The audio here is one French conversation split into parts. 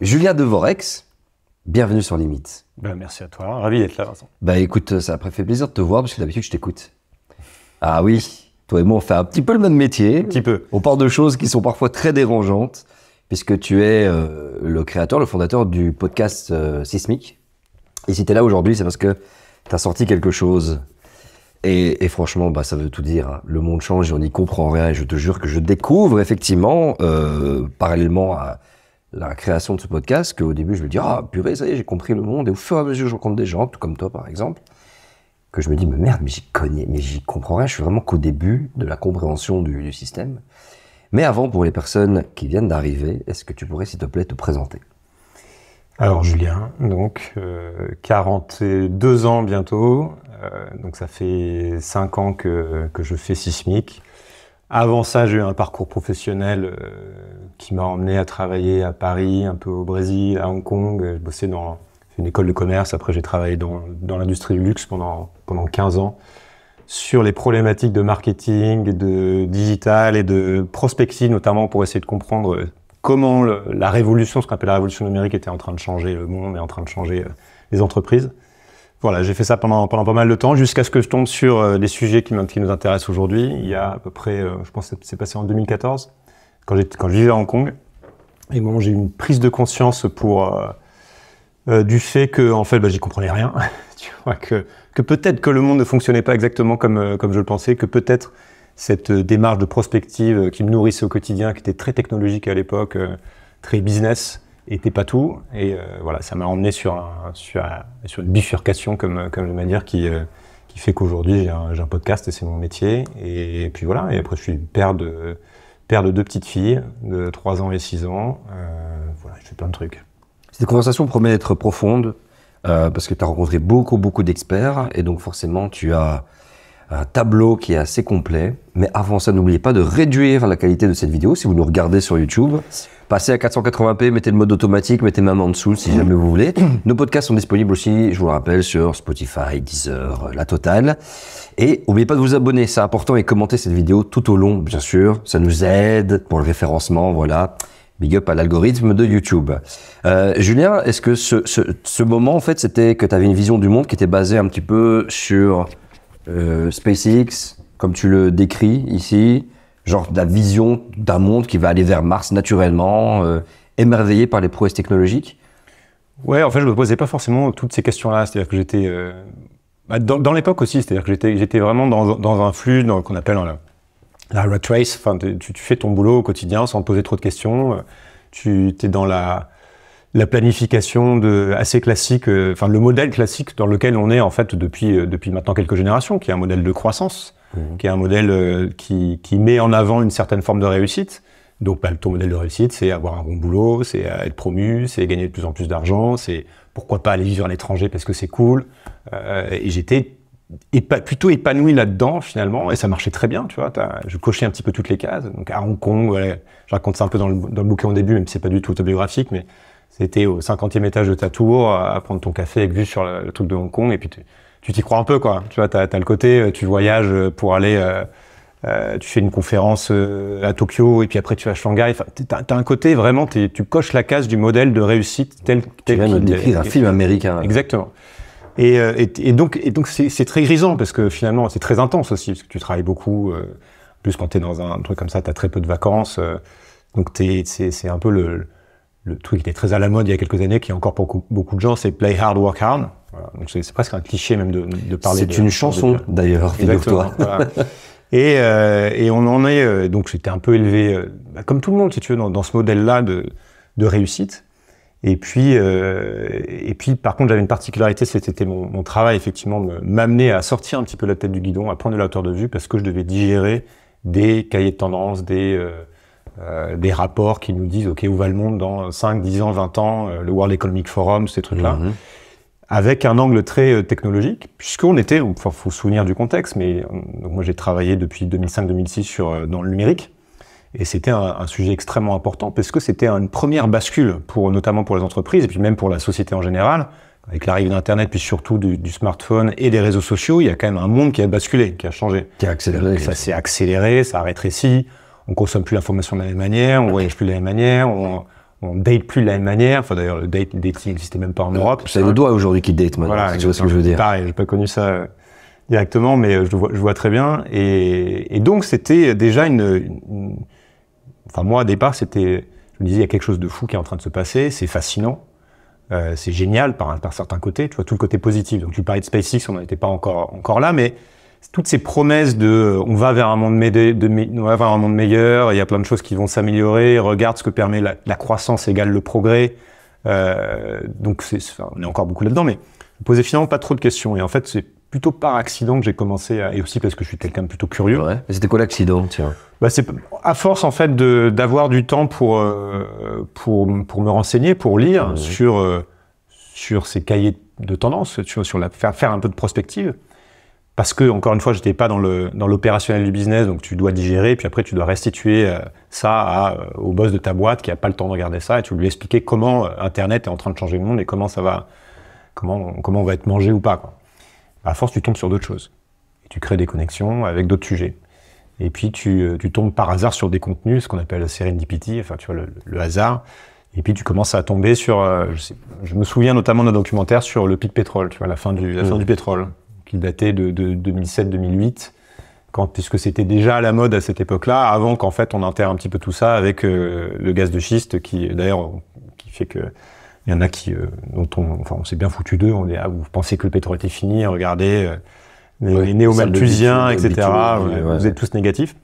Julien Devorex, bienvenue sur Limite. Ben, merci à toi, ravi d'être là Vincent. Bah, écoute, ça m'a fait plaisir de te voir parce que d'habitude je t'écoute. Ah oui, toi et moi on fait un petit peu le même métier. Un petit peu. On parle de choses qui sont parfois très dérangeantes puisque tu es euh, le créateur, le fondateur du podcast euh, Sismique. Et si tu es là aujourd'hui, c'est parce que tu as sorti quelque chose. Et, franchement, bah, ça veut tout dire. Hein. Le monde change et on n'y comprend rien. Et je te jure que je découvre effectivement, euh, parallèlement à la création de ce podcast qu'au début, je me dis, ah, purée, ça y est, j'ai compris le monde. Et au fur et à mesure, je rencontre des gens, tout comme toi, par exemple, que je me dis, mais merde, mais j'y connais, mais j'y comprends rien. Je suis vraiment qu'au début de la compréhension du, système. Mais avant, pour les personnes qui viennent d'arriver, est-ce que tu pourrais, s'il te plaît, te présenter Alors, Julien, donc, 42 euh, ans bientôt. Euh, donc, ça fait 5 ans que, que je fais sismique. Avant ça, j'ai eu un parcours professionnel euh, qui m'a emmené à travailler à Paris, un peu au Brésil, à Hong Kong. Je bossais dans une école de commerce. Après, j'ai travaillé dans, l'industrie du luxe pendant, pendant 15 ans sur les problématiques de marketing, de digital et de prospective, notamment pour essayer de comprendre euh, comment la révolution, ce qu'on appelle la révolution numérique, était en train de changer le monde et en train de changer euh, les entreprises. Voilà, j'ai fait ça pendant, pas mal de temps, jusqu'à ce que je tombe sur les euh, des sujets qui, nous intéressent aujourd'hui. Il y a à peu près, euh, je pense que c'est passé en 2014, quand, quand je vivais à Hong Kong. Et bon, j'ai eu une prise de conscience pour, euh, du fait que, en fait, bah, j'y comprenais rien. tu vois, que, peut-être que le monde ne fonctionnait pas exactement comme, comme je le pensais, que peut-être cette démarche de prospective qui me nourrissait au quotidien, qui était très technologique à l'époque, très business, était pas tout. Et euh, voilà, ça m'a emmené sur, sur, une bifurcation, comme, comme vais dire, qui, euh, qui fait qu'aujourd'hui j'ai un, podcast et c'est mon métier. Et, puis voilà, et après je suis père de, père de deux petites filles de 3 ans et 6 ans. Euh, voilà, je fais plein de trucs. Cette conversation promet d'être profonde, parce que tu as rencontré beaucoup, beaucoup d'experts, et donc forcément, tu as un tableau qui est assez complet. Mais avant ça, n'oubliez pas de réduire la qualité de cette vidéo si vous nous regardez sur YouTube. Passez à 480p, mettez le mode automatique, mettez même en dessous si jamais vous voulez. Nos podcasts sont disponibles aussi, je vous le rappelle, sur Spotify, Deezer, la totale. Et n'oubliez pas de vous abonner, c'est important, et commenter cette vidéo tout au long, bien sûr. Ça nous aide pour le référencement, voilà. Big up à l'algorithme de YouTube. Euh, Julien, est-ce que ce, ce moment, en fait, c'était que tu avais une vision du monde qui était basée un petit peu sur euh, SpaceX, comme tu le décris ici, genre la vision d'un monde qui va aller vers Mars naturellement, euh, émerveillé par les prouesses technologiques Ouais, en fait, je me posais pas forcément toutes ces questions-là. C'est-à-dire que j'étais euh, bah, dans, l'époque aussi, c'est-à-dire que j'étais j'étais vraiment dans, un flux qu'on appelle hein, la, la rat race. Enfin, tu, tu, fais ton boulot au quotidien sans te poser trop de questions. Tu es dans la la planification de, assez classique, euh, enfin le modèle classique dans lequel on est en fait depuis, euh, depuis maintenant quelques générations, qui est un modèle de croissance, mhm. qui est un modèle euh, qui, met en avant une certaine forme de réussite. Donc bah, ton modèle de réussite, c'est avoir un bon boulot, c'est être promu, c'est gagner de plus en plus d'argent, c'est pourquoi pas aller vivre à l'étranger parce que c'est cool. et j'étais plutôt épanoui là-dedans finalement, et ça marchait très bien, tu vois. As, je cochais un petit peu toutes les cases. Donc à Hong Kong, je raconte ça un peu dans le, dans le bouquin au début, même si c'est pas du tout autobiographique, mais c'était au 50e étage de ta tour, à prendre ton café avec vue sur le, truc de Hong Kong, et puis tu t'y crois un peu, quoi. Tu vois, t'as as le côté, euh, tu voyages euh, pour aller, euh, tu fais une conférence à Tokyo, et puis après tu vas à Shanghai. Enfin, t'as as un côté vraiment, tu coches la case du modèle de réussite tel, tu viens un film américain. Exactement. Et, et, donc, et donc c'est très grisant parce que finalement, c'est très intense aussi parce que tu travailles beaucoup. plus quand t'es dans un, truc comme ça, t'as très peu de vacances. donc c'est un peu le le truc qui était très à la mode il y a quelques années, qui est encore beaucoup, beaucoup de gens, c'est play hard, work hard. Donc c'est presque un cliché même de, de parler. C'est une chanson d'ailleurs, figure-toi. Euh, et, on en est euh, donc j'étais un peu élevé euh, bah, comme tout le monde si tu veux dans, ce modèle-là de, réussite. Et puis et puis par contre j'avais une particularité, c'était mon, mon, travail effectivement de m'amener à sortir un petit peu la tête du guidon, à prendre de la hauteur de vue parce que je devais digérer des cahiers de tendance, des euh, des rapports qui nous disent OK, où va le monde dans 5, 10 ans, 20 ans, euh, le World Economic Forum, ces trucs-là. Mhm. Avec un angle très euh, technologique, puisqu'on était, il faut se souvenir du contexte, mais moi j'ai travaillé depuis 2005-2006 sur dans le numérique, et c'était un, sujet extrêmement important parce que c'était une première bascule pour notamment pour les entreprises et puis même pour la société en général. Avec l'arrivée d'Internet, puis surtout du, smartphone et des réseaux sociaux, il y a quand même un monde qui a basculé, qui a changé. Qui a accéléré. ça s'est accéléré, ça a rétréci on consomme plus l'information de la même manière, on voyage plus de la même manière, on, on date plus de la même manière. Enfin, d'ailleurs, le date, dating n'existait même pas en Europe. C'est le doigt aujourd'hui qui date maintenant. Voilà, si vois ce que je veux dire. Pareil, j'ai pas connu ça euh, directement, mais euh, je vois, vois très bien. Et, donc, c'était déjà une, Enfin, moi, au départ, c'était. Je me disais, il y a quelque chose de fou qui est en train de se passer, c'est fascinant. Euh, c'est génial par, par certains côtés, tu vois, tout le côté positif. Donc, tu parlais de SpaceX, on n'était pas encore, encore là, mais toutes ces promesses de euh, on va vers un monde, un monde meilleur, il y a plein de choses qui vont s'améliorer, regarde ce que permet la, croissance égale le progrès. Euh, donc on est encore beaucoup là-dedans, mais je posais finalement pas trop de questions. Et en fait, c'est plutôt par accident que j'ai commencé, à, et aussi parce que je suis quelqu'un de plutôt curieux. C'était quoi l'accident, bah, c'est à force en fait d'avoir du temps euh, pour, pour me renseigner, pour lire sur sur ces cahiers de tendance, sur, la, faire un peu de prospective parce que, encore une fois, je n'étais pas dans l'opérationnel dans du business, donc tu dois digérer, puis après tu dois restituer euh, ça euh, au boss de ta boîte qui a pas le temps de regarder ça, et tu lui expliquer comment euh, Internet est en train de changer le monde et comment ça va, comment, comment on va être mangé ou pas. Bah, à force, tu tombes sur d'autres choses. Et tu crées des connexions avec d'autres sujets. Et puis tu, tu, tombes par hasard sur des contenus, ce qu'on appelle la serendipity, enfin tu vois, le, hasard. Et puis tu commences à tomber sur, je, me souviens notamment d'un documentaire sur le pic pétrole, tu vois, la fin du, la fin mmh. du pétrole qui datait de, 2007-2008, quand puisque c'était déjà à la mode à cette époque-là, avant qu'en fait on enterre un petit peu tout ça avec euh, le gaz de schiste, qui d'ailleurs qui fait que il y en a qui euh, dont on, enfin, on s'est bien foutu d'eux. On est ah vous pensez que le pétrole était fini Regardez euh, les, ouais, néo-malthusiens, etc. vous êtes tous négatifs.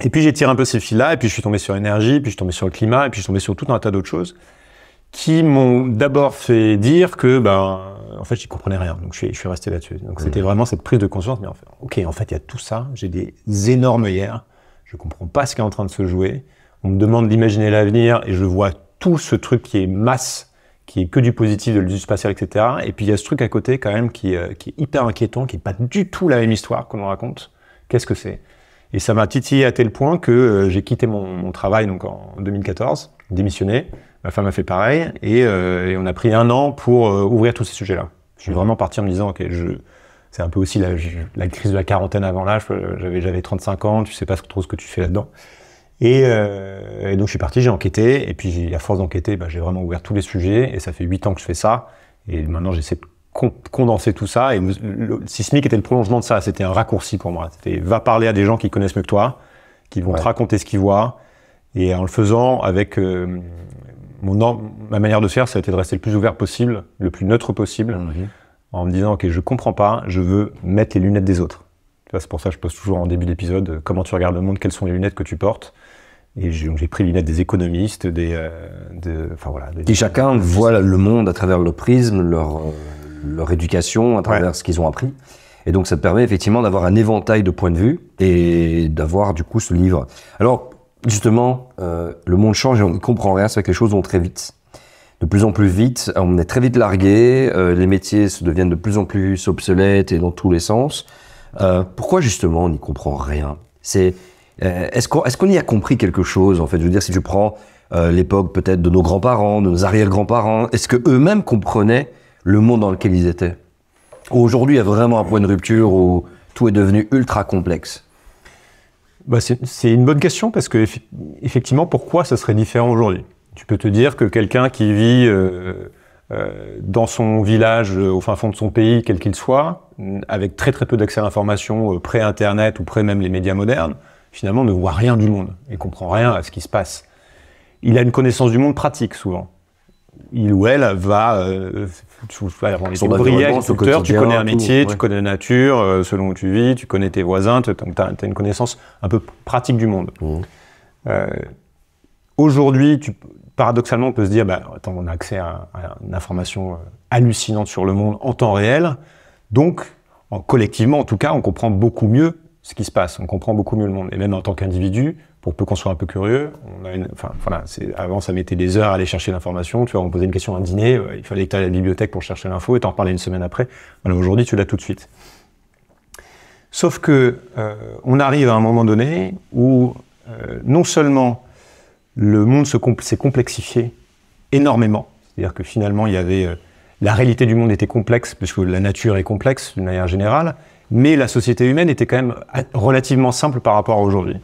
Et puis j'ai tiré un peu ces fils-là, et puis je suis tombé sur l'énergie, puis je suis tombé sur le climat, et puis je suis tombé sur tout un tas d'autres choses qui m'ont d'abord fait dire que, ben, en fait, j'y comprenais rien. Donc, je suis, resté là-dessus. Donc, c'était mhm. vraiment cette prise de conscience. Mais en fait, ok, en fait, il y a tout ça. J'ai des énormes hier. Je comprends pas ce qui est en train de se jouer. On me demande d'imaginer l'avenir et je vois tout ce truc qui est masse, qui est que du positif, de l'usage spatial etc. Et puis, il y a ce truc à côté, quand même, euh, qui, est hyper inquiétant, qui est pas du tout la même histoire qu'on raconte. Qu'est-ce que c'est? Et ça m'a titillé à tel point que euh, j'ai quitté mon, mon, travail, donc, en 2014, démissionné Ma femme a fait pareil euh, et, on a pris un an pour euh, ouvrir tous ces sujets-là. Je suis vraiment parti en me disant, ok, c'est un peu aussi la, crise de la quarantaine avant l'âge. Euh, j'avais, 35 ans, tu sais pas trop ce que tu fais là-dedans. Et, donc je suis parti, j'ai enquêté, et puis à force d'enquêter, bah, j'ai vraiment ouvert tous les sujets, et ça fait 8 ans que je fais ça, et maintenant j'essaie de condenser tout ça, et le, sismique était le prolongement de ça, c'était un raccourci pour moi. C'était va parler à des gens qui connaissent mieux que toi, qui vont te raconter ce qu'ils voient, et en le faisant avec, ma manière de faire, ça a été de rester le plus ouvert possible, le plus neutre possible, mhm. en me disant ok, je comprends pas, je veux mettre les lunettes des autres. C'est pour ça que je pose toujours en début d'épisode euh, comment tu regardes le monde, quelles sont les lunettes que tu portes. Et j'ai pris les lunettes des économistes, des, euh, enfin voilà. et chacun voit le monde à travers le prisme, leur, euh, éducation, à travers ce qu'ils ont appris. Et donc ça te permet effectivement d'avoir un éventail de points de vue et d'avoir du coup ce livre. Alors justement, euh, le monde change et on ne comprend rien, c'est que les choses vont très vite. De plus en plus vite, on est très vite largué, euh, les métiers se deviennent de plus en plus obsolètes et dans tous les sens. Euh, pourquoi justement on n'y comprend rien C'est est-ce qu'on y a compris quelque chose en fait Je veux dire, si je prends l'époque peut-être de nos grands-parents, de nos arrière-grands-parents, est-ce que eux-mêmes comprenaient le monde dans lequel ils étaient Aujourd'hui, il y a vraiment un point de rupture où tout est devenu ultra complexe. Bah, c'est une bonne question parce que effectivement, pourquoi ça serait différent aujourd'hui Tu peux te dire que quelqu'un qui vit euh, euh, dans son village, euh, au fin fond de son pays, quel qu'il soit, avec très très peu d'accès à l'information, près internet ou près même les médias modernes, finalement ne voit rien du monde et comprend rien à ce qui se passe. Il a une connaissance du monde pratique souvent. Il ou elle va tu, on tu connais un métier, tu connais la nature, euh, selon où tu vis, tu connais tes voisins, tu as, une connaissance un peu pratique du monde. Mmh. Euh, aujourd'hui, paradoxalement, on peut se dire, bah, attends, on a accès à, une information euh, hallucinante sur le monde en temps réel, donc en, collectivement, en tout cas, on comprend beaucoup mieux ce qui se passe, on comprend beaucoup mieux le monde. Et même en tant qu'individu, pour peu qu'on soit un peu curieux, avant ça mettait des heures à aller chercher l'information. Tu vois, on posait une question à un dîner, euh, il fallait que tu ailles à la bibliothèque pour chercher l'info et t'en reparler une semaine après. Alors aujourd'hui, tu l'as tout de suite. Sauf que euh, on arrive à un moment donné où euh, non seulement le monde s'est complexifié énormément, c'est-à-dire que finalement il y avait la réalité du monde était complexe puisque la nature est complexe d'une manière générale, mais la société humaine était quand même relativement simple par rapport à aujourd'hui.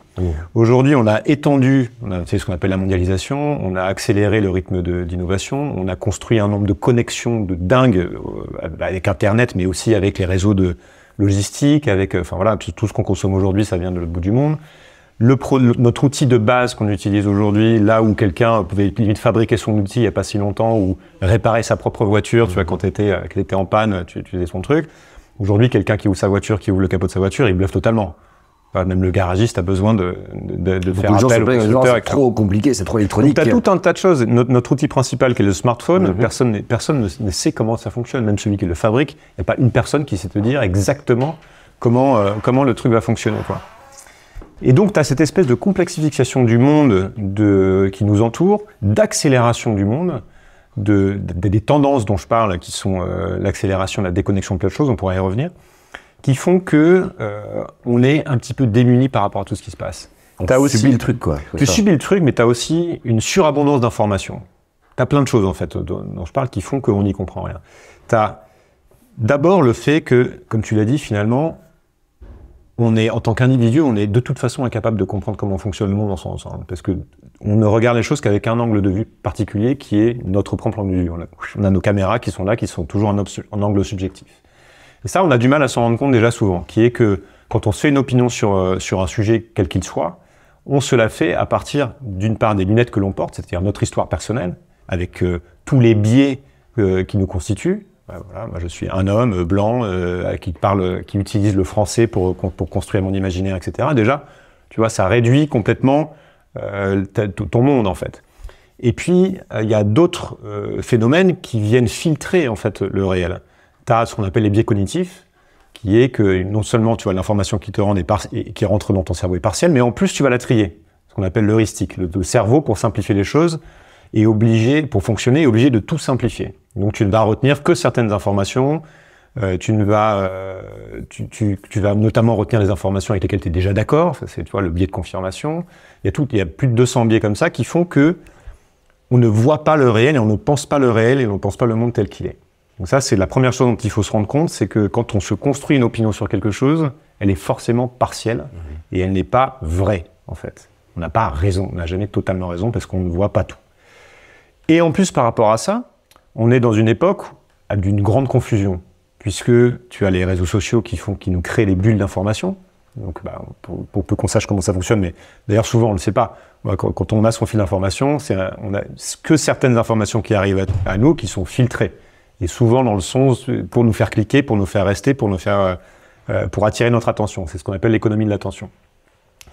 Aujourd'hui, on a étendu, c'est ce qu'on appelle la mondialisation, on a accéléré le rythme d'innovation, on a construit un nombre de connexions de dingue euh, avec Internet, mais aussi avec les réseaux de logistique, avec, euh, enfin voilà, tout, ce qu'on consomme aujourd'hui, ça vient de l'autre bout du monde. notre outil de base qu'on utilise aujourd'hui, là où quelqu'un pouvait limite fabriquer son outil il n'y a pas si longtemps, ou réparer sa propre voiture, tu vois, mmh. quand tu étais, euh, étais, en panne, tu, tu faisais son truc. Aujourd'hui, quelqu'un qui ouvre sa voiture, qui ouvre le capot de sa voiture, il bluffe totalement. même le garagiste a besoin de, de, de faire appel au C'est trop compliqué, c'est trop électronique. Tu as tout un tas de choses. Notre, outil principal, qui est le smartphone, mhm. personne, personne ne, sait comment ça fonctionne. Même celui qui le fabrique, il n'y a pas une personne qui sait te dire exactement comment, euh, comment le truc va fonctionner. Quoi. Et donc, tu as cette espèce de complexification du monde de, qui nous entoure, d'accélération du monde, des tendances dont je parle, qui sont euh, l'accélération, la déconnexion de plein de choses, on pourrait y revenir, qui font que euh, on est un petit peu démuni par rapport à tout ce qui se passe. Tu aussi subis le truc, quoi. Tu subis le truc, mais tu as aussi une surabondance d'informations. Tu as plein de choses, en fait, dont, je parle, qui font qu'on n'y comprend rien. Tu as d'abord le fait que, comme tu l'as dit, finalement, on est, en tant qu'individu, on est de toute façon incapable de comprendre comment fonctionne le monde dans son ensemble. Parce que on ne regarde les choses qu'avec un angle de vue particulier qui est notre propre angle de vue. On a, nos caméras qui sont là, qui sont toujours en, angle subjectif. Et ça, on a du mal à s'en rendre compte déjà souvent, qui est que quand on se fait une opinion sur, euh, sur un sujet quel qu'il soit, on se la fait à partir d'une part des lunettes que l'on porte, c'est-à-dire notre histoire personnelle, avec euh, tous les biais euh, qui nous constituent. moi je suis un homme blanc qui parle, qui utilise le français pour, pour construire mon imaginaire, etc. Déjà, tu vois, ça réduit complètement euh, ton monde en fait. Et puis, euh, il y a d'autres euh, phénomènes qui viennent filtrer en fait le réel. Tu as ce qu'on appelle les biais cognitifs, qui est que non seulement tu vois l'information qui te rend et qui rentre dans ton cerveau est partielle, mais en plus tu vas la trier, ce qu'on appelle l'heuristique. Le, le, cerveau, pour simplifier les choses, est obligé, pour fonctionner, est obligé de tout simplifier. Donc tu ne vas retenir que certaines informations euh, tu ne vas, euh, tu, vas notamment retenir les informations avec lesquelles tu es déjà d'accord. c'est le biais de confirmation. Il y, a y a plus de 200 biais comme ça qui font que on ne voit pas le réel et on ne pense pas le réel et on ne pense pas le monde tel qu'il est. Donc ça, c'est la première chose dont il faut se rendre compte, c'est que quand on se construit une opinion sur quelque chose, elle est forcément partielle mmh. et elle n'est pas vraie, en fait. On n'a pas raison, on n'a jamais totalement raison parce qu'on ne voit pas tout. Et en plus, par rapport à ça, on est dans une époque d'une grande confusion puisque tu as les réseaux sociaux qui, font, qui nous créent les bulles d'information. Donc, bah, pour, peu qu'on sache comment ça fonctionne, mais d'ailleurs, souvent, on ne le sait pas. Quand, on a son fil d'information, c'est, on a que certaines informations qui arrivent à, nous qui sont filtrées. Et souvent, dans le sens, pour nous faire cliquer, pour nous faire rester, pour nous faire, euh, euh, pour attirer notre attention. C'est ce qu'on appelle l'économie de l'attention.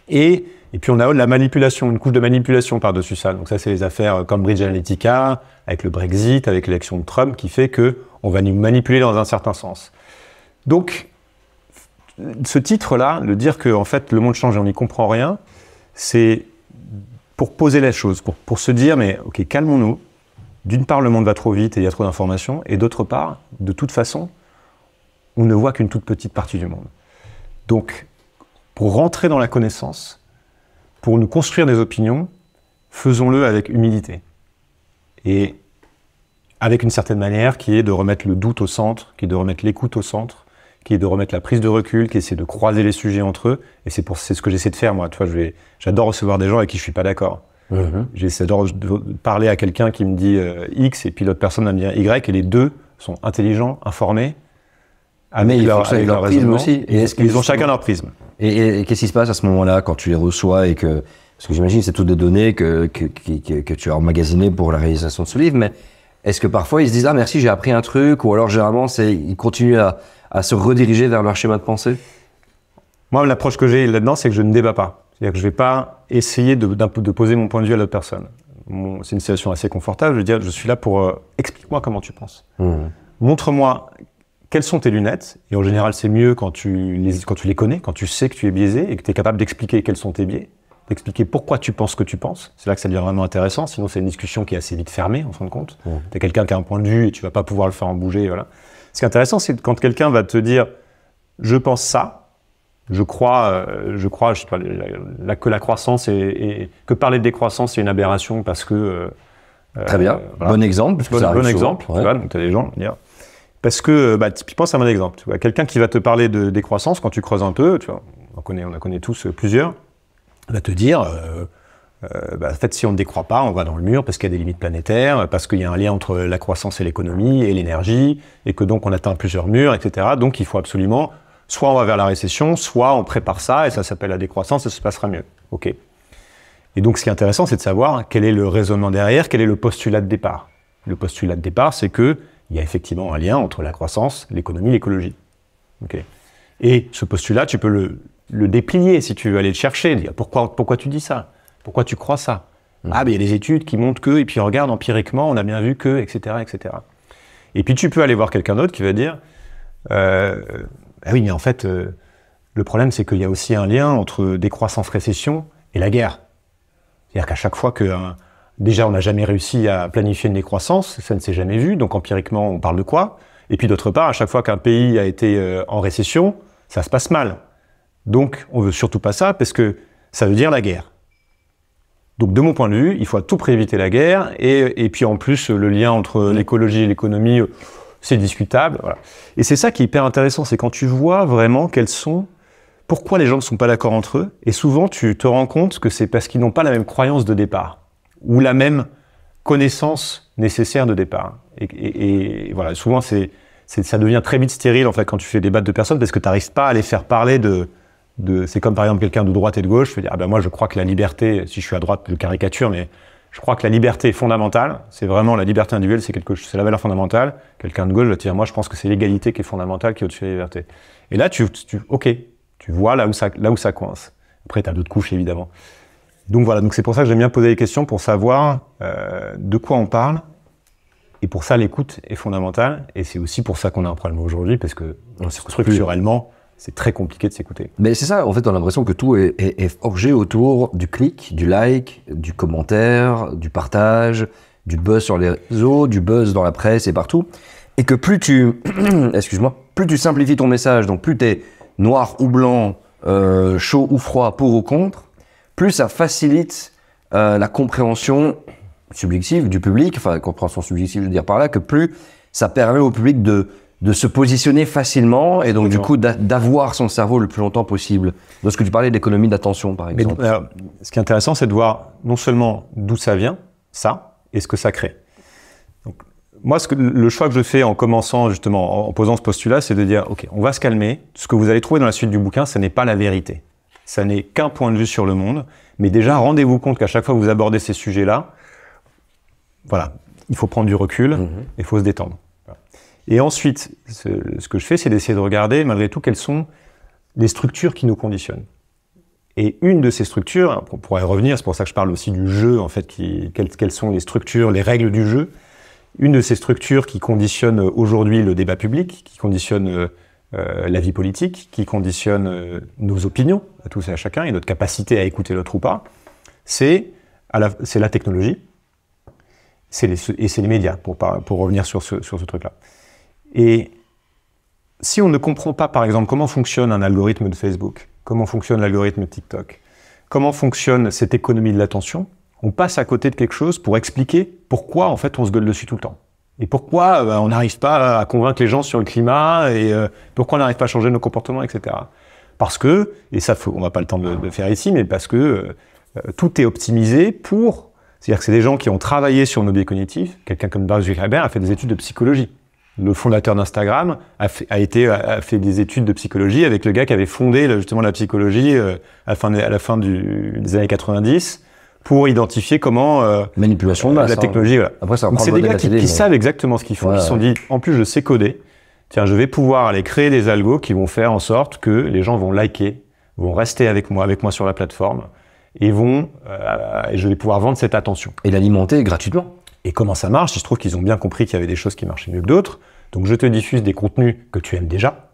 Et, et, puis on a la manipulation, une couche de manipulation par-dessus ça. Donc ça, c'est les affaires euh, Cambridge Analytica, avec le Brexit, avec l'élection de Trump, qui fait que on va nous manipuler dans un certain sens. Donc, ce titre-là, le dire que en fait le monde change et on n'y comprend rien, c'est pour poser la chose, pour, pour se dire mais ok calmons-nous. D'une part le monde va trop vite et il y a trop d'informations, et d'autre part, de toute façon, on ne voit qu'une toute petite partie du monde. Donc, pour rentrer dans la connaissance, pour nous construire des opinions, faisons-le avec humilité. Et avec une certaine manière qui est de remettre le doute au centre, qui est de remettre l'écoute au centre, qui est de remettre la prise de recul, qui essaie de croiser les sujets entre eux. Et c'est pour c'est ce que j'essaie de faire moi. Tu vois, j'adore recevoir des gens avec qui je suis pas d'accord. Mm-hmm. J'essaie de parler à quelqu'un qui me dit euh, X et puis l'autre personne va me dire Y et les deux sont intelligents, informés. Ah, mais ils leur, leur, prisme aussi. Et qu'ils ont chacun leur prisme. Et, qu'est-ce qui se passe à ce moment-là quand tu les reçois et que parce que j'imagine c'est toutes des données que que, tu as emmagasinées pour la réalisation de ce livre, mais est-ce que parfois ils se disent ah merci j'ai appris un truc ou alors généralement c'est ils continuent à, se rediriger vers leur schéma de pensée Moi l'approche que j'ai là-dedans c'est que je ne débat pas, c'est-à-dire que je ne vais pas essayer de, poser mon point de vue à l'autre personne. c'est une situation assez confortable. Je veux dire je suis là pour euh, explique-moi comment tu penses, mmh. montre-moi quelles sont tes lunettes Et en général, c'est mieux quand tu, les, quand tu les connais, quand tu sais que tu es biaisé et que tu es capable d'expliquer quels sont tes biais d'expliquer pourquoi tu penses que tu penses. C'est là que ça devient vraiment intéressant. Sinon, c'est une discussion qui est assez vite fermée, en fin de compte. Mmh. Tu as quelqu'un qui a un point de vue et tu vas pas pouvoir le faire en bouger. Voilà. Ce qui est intéressant, c'est quand quelqu'un va te dire Je pense ça, je crois, euh, je crois je sais que la croissance est, que parler de décroissance c'est une aberration parce que euh, euh, très bien bon exemple bon, exemple tu as des gens dire parce que bah typiquement c'est un bon exemple quelqu'un qui va te parler de décroissance quand tu creuses un peu tu on connaît on en connaît tous plusieurs va te dire, euh, euh bah, en fait, si on ne décroît pas, on va dans le mur parce qu'il y a des limites planétaires, parce qu'il y a un lien entre la croissance et l'économie et l'énergie, et que donc on atteint plusieurs murs, etc. Donc il faut absolument, soit on va vers la récession, soit on prépare ça, et ça s'appelle la décroissance, et ça se passera mieux. OK. Et donc ce qui est intéressant, c'est de savoir quel est le raisonnement derrière, quel est le postulat de départ. Le postulat de départ, c'est que il y a effectivement un lien entre la croissance, l'économie, l'écologie. ok Et ce postulat, tu peux le, le déplier si tu veux aller le chercher. pourquoi, pourquoi tu dis ça Pourquoi tu crois ça hmm. Ah, mais il y a des études qui montrent que, et puis regarde empiriquement, on a bien vu que, etc. etc. Et puis tu peux aller voir quelqu'un d'autre qui va dire euh, Ah oui, mais en fait, euh, le problème, c'est qu'il y a aussi un lien entre décroissance-récession et la guerre. C'est-à-dire qu'à chaque fois que. Euh, déjà, on n'a jamais réussi à planifier une décroissance, ça ne s'est jamais vu, donc empiriquement, on parle de quoi Et puis d'autre part, à chaque fois qu'un pays a été en récession, ça se passe mal. Donc on veut surtout pas ça parce que ça veut dire la guerre. Donc de mon point de vue, il faut tout prix la guerre et, puis en plus le lien entre mmh. l'écologie et l'économie, euh, c'est discutable. Et c'est ça qui est hyper intéressant, c'est quand tu vois vraiment quels sont pourquoi les gens ne sont pas d'accord entre eux et souvent tu te rends compte que c'est parce qu'ils n'ont pas la même croyance de départ ou la même connaissance nécessaire de départ. Et, voilà, souvent c'est ça devient très vite stérile en fait quand tu fais des débattre de personnes parce que tu n'arrives pas à les faire parler de c'est comme par exemple quelqu'un de droite et de gauche, je dire, ah ben moi je crois que la liberté, si je suis à droite, je caricature, mais je crois que la liberté est fondamentale, c'est vraiment la liberté individuelle, c'est quelque chose, c'est la valeur fondamentale. Quelqu'un de gauche va dire, moi je pense que c'est l'égalité qui est fondamentale, qui est au-dessus de la liberté. Et là, tu, tu, ok, tu vois là où ça, là où ça coince. Après, tu as d'autres couches évidemment. Donc voilà, donc c'est pour ça que j'aime bien poser des questions pour savoir euh, de quoi on parle. Et pour ça, l'écoute est fondamentale. Et c'est aussi pour ça qu'on a un problème aujourd'hui, parce que on structurellement, c'est très compliqué de s'écouter. Mais c'est ça, en fait, on a l'impression que tout est, est, autour du clic, du like, du commentaire, du partage, du buzz sur les réseaux, du buzz dans la presse et partout. Et que plus tu, excuse-moi, plus tu simplifies ton message, donc plus tu es noir ou blanc, euh, chaud ou froid, pour ou contre, plus ça facilite euh, la compréhension subjective du public, enfin, compréhension subjective, je veux dire par là, que plus ça permet au public de de se positionner facilement et donc du coup d'avoir son cerveau le plus longtemps possible. lorsque que tu parlais d'économie d'attention par exemple. ce qui est intéressant, c'est de voir non seulement d'où ça vient, ça, et ce que ça crée. moi, ce que, le choix que je fais en commençant justement, en, posant ce postulat, c'est de dire, ok, on va se calmer. Ce que vous allez trouver dans la suite du bouquin, ce n'est pas la vérité. Ça n'est qu'un point de vue sur le monde. Mais déjà, rendez-vous compte qu'à chaque fois que vous abordez ces sujets-là, voilà, il faut prendre du recul, mhm. et il faut se détendre. Et ensuite, ce, que je fais, c'est d'essayer de regarder, malgré tout, quelles sont les structures qui nous conditionnent. Et une de ces structures, on hein, pourrait revenir, c'est pour ça que je parle aussi du jeu, en fait, quelles, sont les structures, les règles du jeu. Une de ces structures qui conditionne euh, aujourd'hui le débat public, qui conditionne euh, euh, la vie politique, qui conditionne nos opinions à tous et à chacun, et notre capacité à écouter l'autre ou pas, c'est la, technologie, et c'est les médias, pour, revenir sur ce truc-là. Et si on ne comprend pas, par exemple, comment fonctionne un algorithme de Facebook, comment fonctionne l'algorithme de TikTok, comment fonctionne cette économie de l'attention, on passe à côté de quelque chose pour expliquer pourquoi, en fait, on se gueule dessus tout le temps. Et pourquoi euh, bah, on n'arrive pas à convaincre les gens sur le climat et euh, pourquoi on n'arrive pas à changer nos comportements, etc. Parce que, et ça, on n'a pas le temps de le faire ici, mais parce que euh, tout est optimisé pour. C'est-à-dire que c'est des gens qui ont travaillé sur nos biais cognitifs. Quelqu'un comme Barry Zuckerberg a fait des études de psychologie le fondateur d'Instagram a, fait, a été a fait des études de psychologie avec le gars qui avait fondé justement la psychologie euh, à la fin, à la fin du, des années 90 pour identifier comment euh, manipulation de la hein. technologie. Voilà. Après, c'est des gars qui, savent exactement ce qu'ils font. Ils se sont dit, en plus, je sais coder. Tiens, je vais pouvoir aller créer des algos qui vont faire en sorte que les gens vont liker, vont rester avec moi, avec moi sur la plateforme, et vont, euh, et je vais pouvoir vendre cette attention. Et l'alimenter gratuitement. Et comment ça marche Il se trouve qu'ils ont bien compris qu'il y avait des choses qui marchaient mieux que d'autres. Donc je te diffuse des contenus que tu aimes déjà,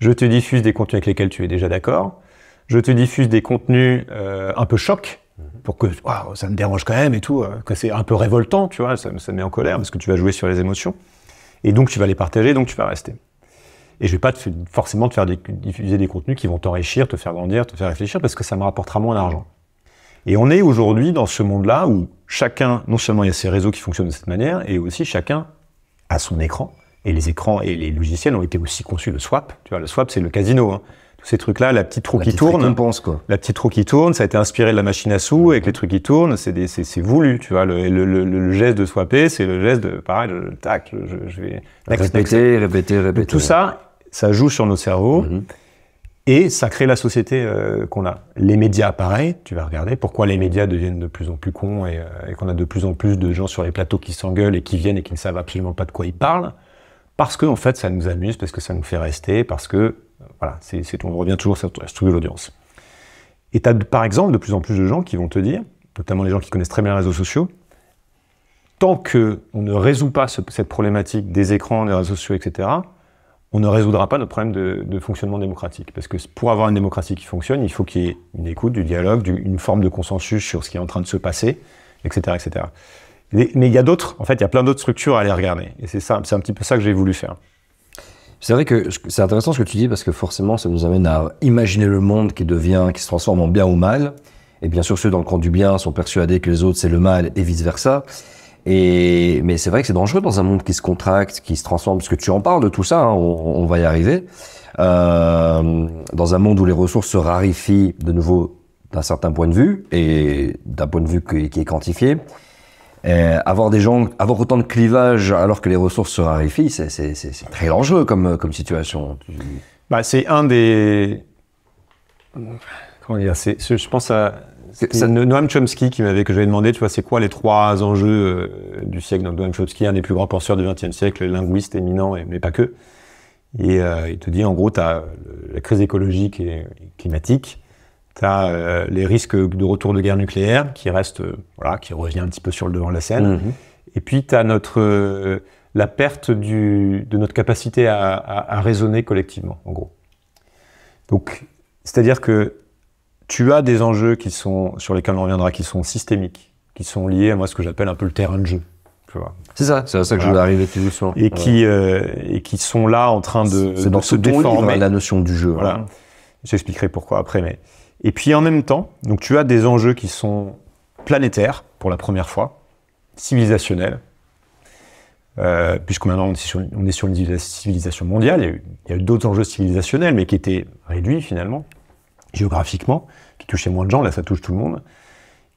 je te diffuse des contenus avec lesquels tu es déjà d'accord, je te diffuse des contenus euh, un peu choc, mhm. pour que ça me dérange quand même et tout, euh, que c'est un peu révoltant, tu vois, ça, me met en colère parce que tu vas jouer sur les émotions. Et donc tu vas les partager, donc tu vas rester. Et je vais pas forcément te faire diffuser des contenus qui vont t'enrichir, te faire grandir, te faire réfléchir, parce que ça me rapportera moins d'argent. Et on est aujourd'hui dans ce monde-là où chacun, non seulement il y a ces réseaux qui fonctionnent de cette manière, et aussi chacun a son écran, et les écrans et les logiciels ont été aussi conçus. Le swap, tu vois, le swap, c'est le casino. Hein. Tous ces trucs-là, la petite roue qui tourne. Pense, quoi. La petite roue qui tourne, ça a été inspiré de la machine à sous, avec les trucs qui tournent, c'est voulu, tu vois. Le, le, geste de swapper, c'est le geste de, pareil, tac, je, vais. répéter, répéter, répéter. tout ça, ça joue sur nos cerveaux. Mm-hmm. Et ça crée la société euh, qu'on a. Les médias, pareil, tu vas regarder pourquoi les médias deviennent de plus en plus cons et, euh, et qu'on a de plus en plus de gens sur les plateaux qui s'engueulent et qui viennent et qui ne savent absolument pas de quoi ils parlent parce que fait ça nous amuse, parce que ça nous fait rester, parce que euh, voilà, c'est, on revient toujours sur la de l'audience. Et tu as par exemple de plus en plus de gens qui vont te dire, notamment les gens qui connaissent très bien les réseaux sociaux, tant que on ne résout pas cette problématique des écrans, des réseaux sociaux, etc., on ne résoudra pas notre problème de, fonctionnement démocratique. Parce que pour avoir une démocratie qui fonctionne, il faut qu'il y ait une écoute, du dialogue, une forme de consensus sur ce qui est en train de se passer, etc. etc. Mais il y a d'autres, en fait, il y a plein d'autres structures à aller regarder. Et c'est ça, c'est un petit peu ça que j'ai voulu faire. C'est vrai que c'est intéressant ce que tu dis parce que forcément, ça nous amène à imaginer le monde qui devient, qui se transforme en bien ou mal. Et bien sûr, ceux dans le camp du bien sont persuadés que les autres c'est le mal et vice versa. Et mais c'est vrai que c'est dangereux dans un monde qui se contracte, qui se transforme, parce que tu en parles de tout ça. Hein, on, va y arriver. Euh, dans un monde où les ressources se rarifient de nouveau d'un certain point de vue et d'un point de vue qui est quantifié euh, avoir des gens, avoir autant de clivages alors que les ressources se raréfient, c'est très dangereux comme, situation. Bah, c'est un des. Comment dire Je pense à. C'est Noam Chomsky qui m'avait que j'avais demandé, tu vois, c'est quoi les trois enjeux euh, du siècle. Noam Chomsky, un des plus grands penseurs du XXe siècle, linguiste éminent, mais pas que. Et euh, il te dit, en gros, tu as la crise écologique et climatique, tu as euh, les risques de retour de guerre nucléaire qui reste, euh, voilà, qui revient un petit peu sur le devant de la scène. Mm-hmm. Et puis tu as notre, euh, la perte de notre capacité à, raisonner collectivement, en gros. Donc, c'est-à-dire que tu as des enjeux qui sont, sur lesquels on reviendra, qui sont systémiques, qui sont liés à moi ce que j'appelle un peu le terrain de jeu. C'est ça, c'est à ça que je veux arriver tout doucement. Et, qui, et qui sont là en train de, dans se déformer. la notion du jeu. Voilà. Hein. J'expliquerai pourquoi après, mais et puis en même temps, donc tu as des enjeux qui sont planétaires pour la première fois, civilisationnels, euh, puisque puisqu'on maintenant on est, sur, une civilisation mondiale, il y a eu, d'autres enjeux civilisationnels, mais qui étaient réduits finalement, géographiquement, qui touchaient moins de gens, là ça touche tout le monde,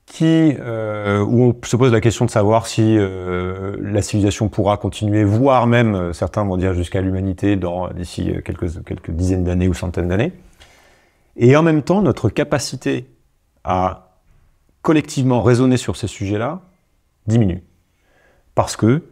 qui, euh, où on se pose la question de savoir si euh, la civilisation pourra continuer, voire même, certains vont dire jusqu'à l'humanité, dans d'ici quelques, quelques dizaines d'années ou centaines d'années. Et en même temps, notre capacité à collectivement raisonner sur ces sujets-là diminue. Parce que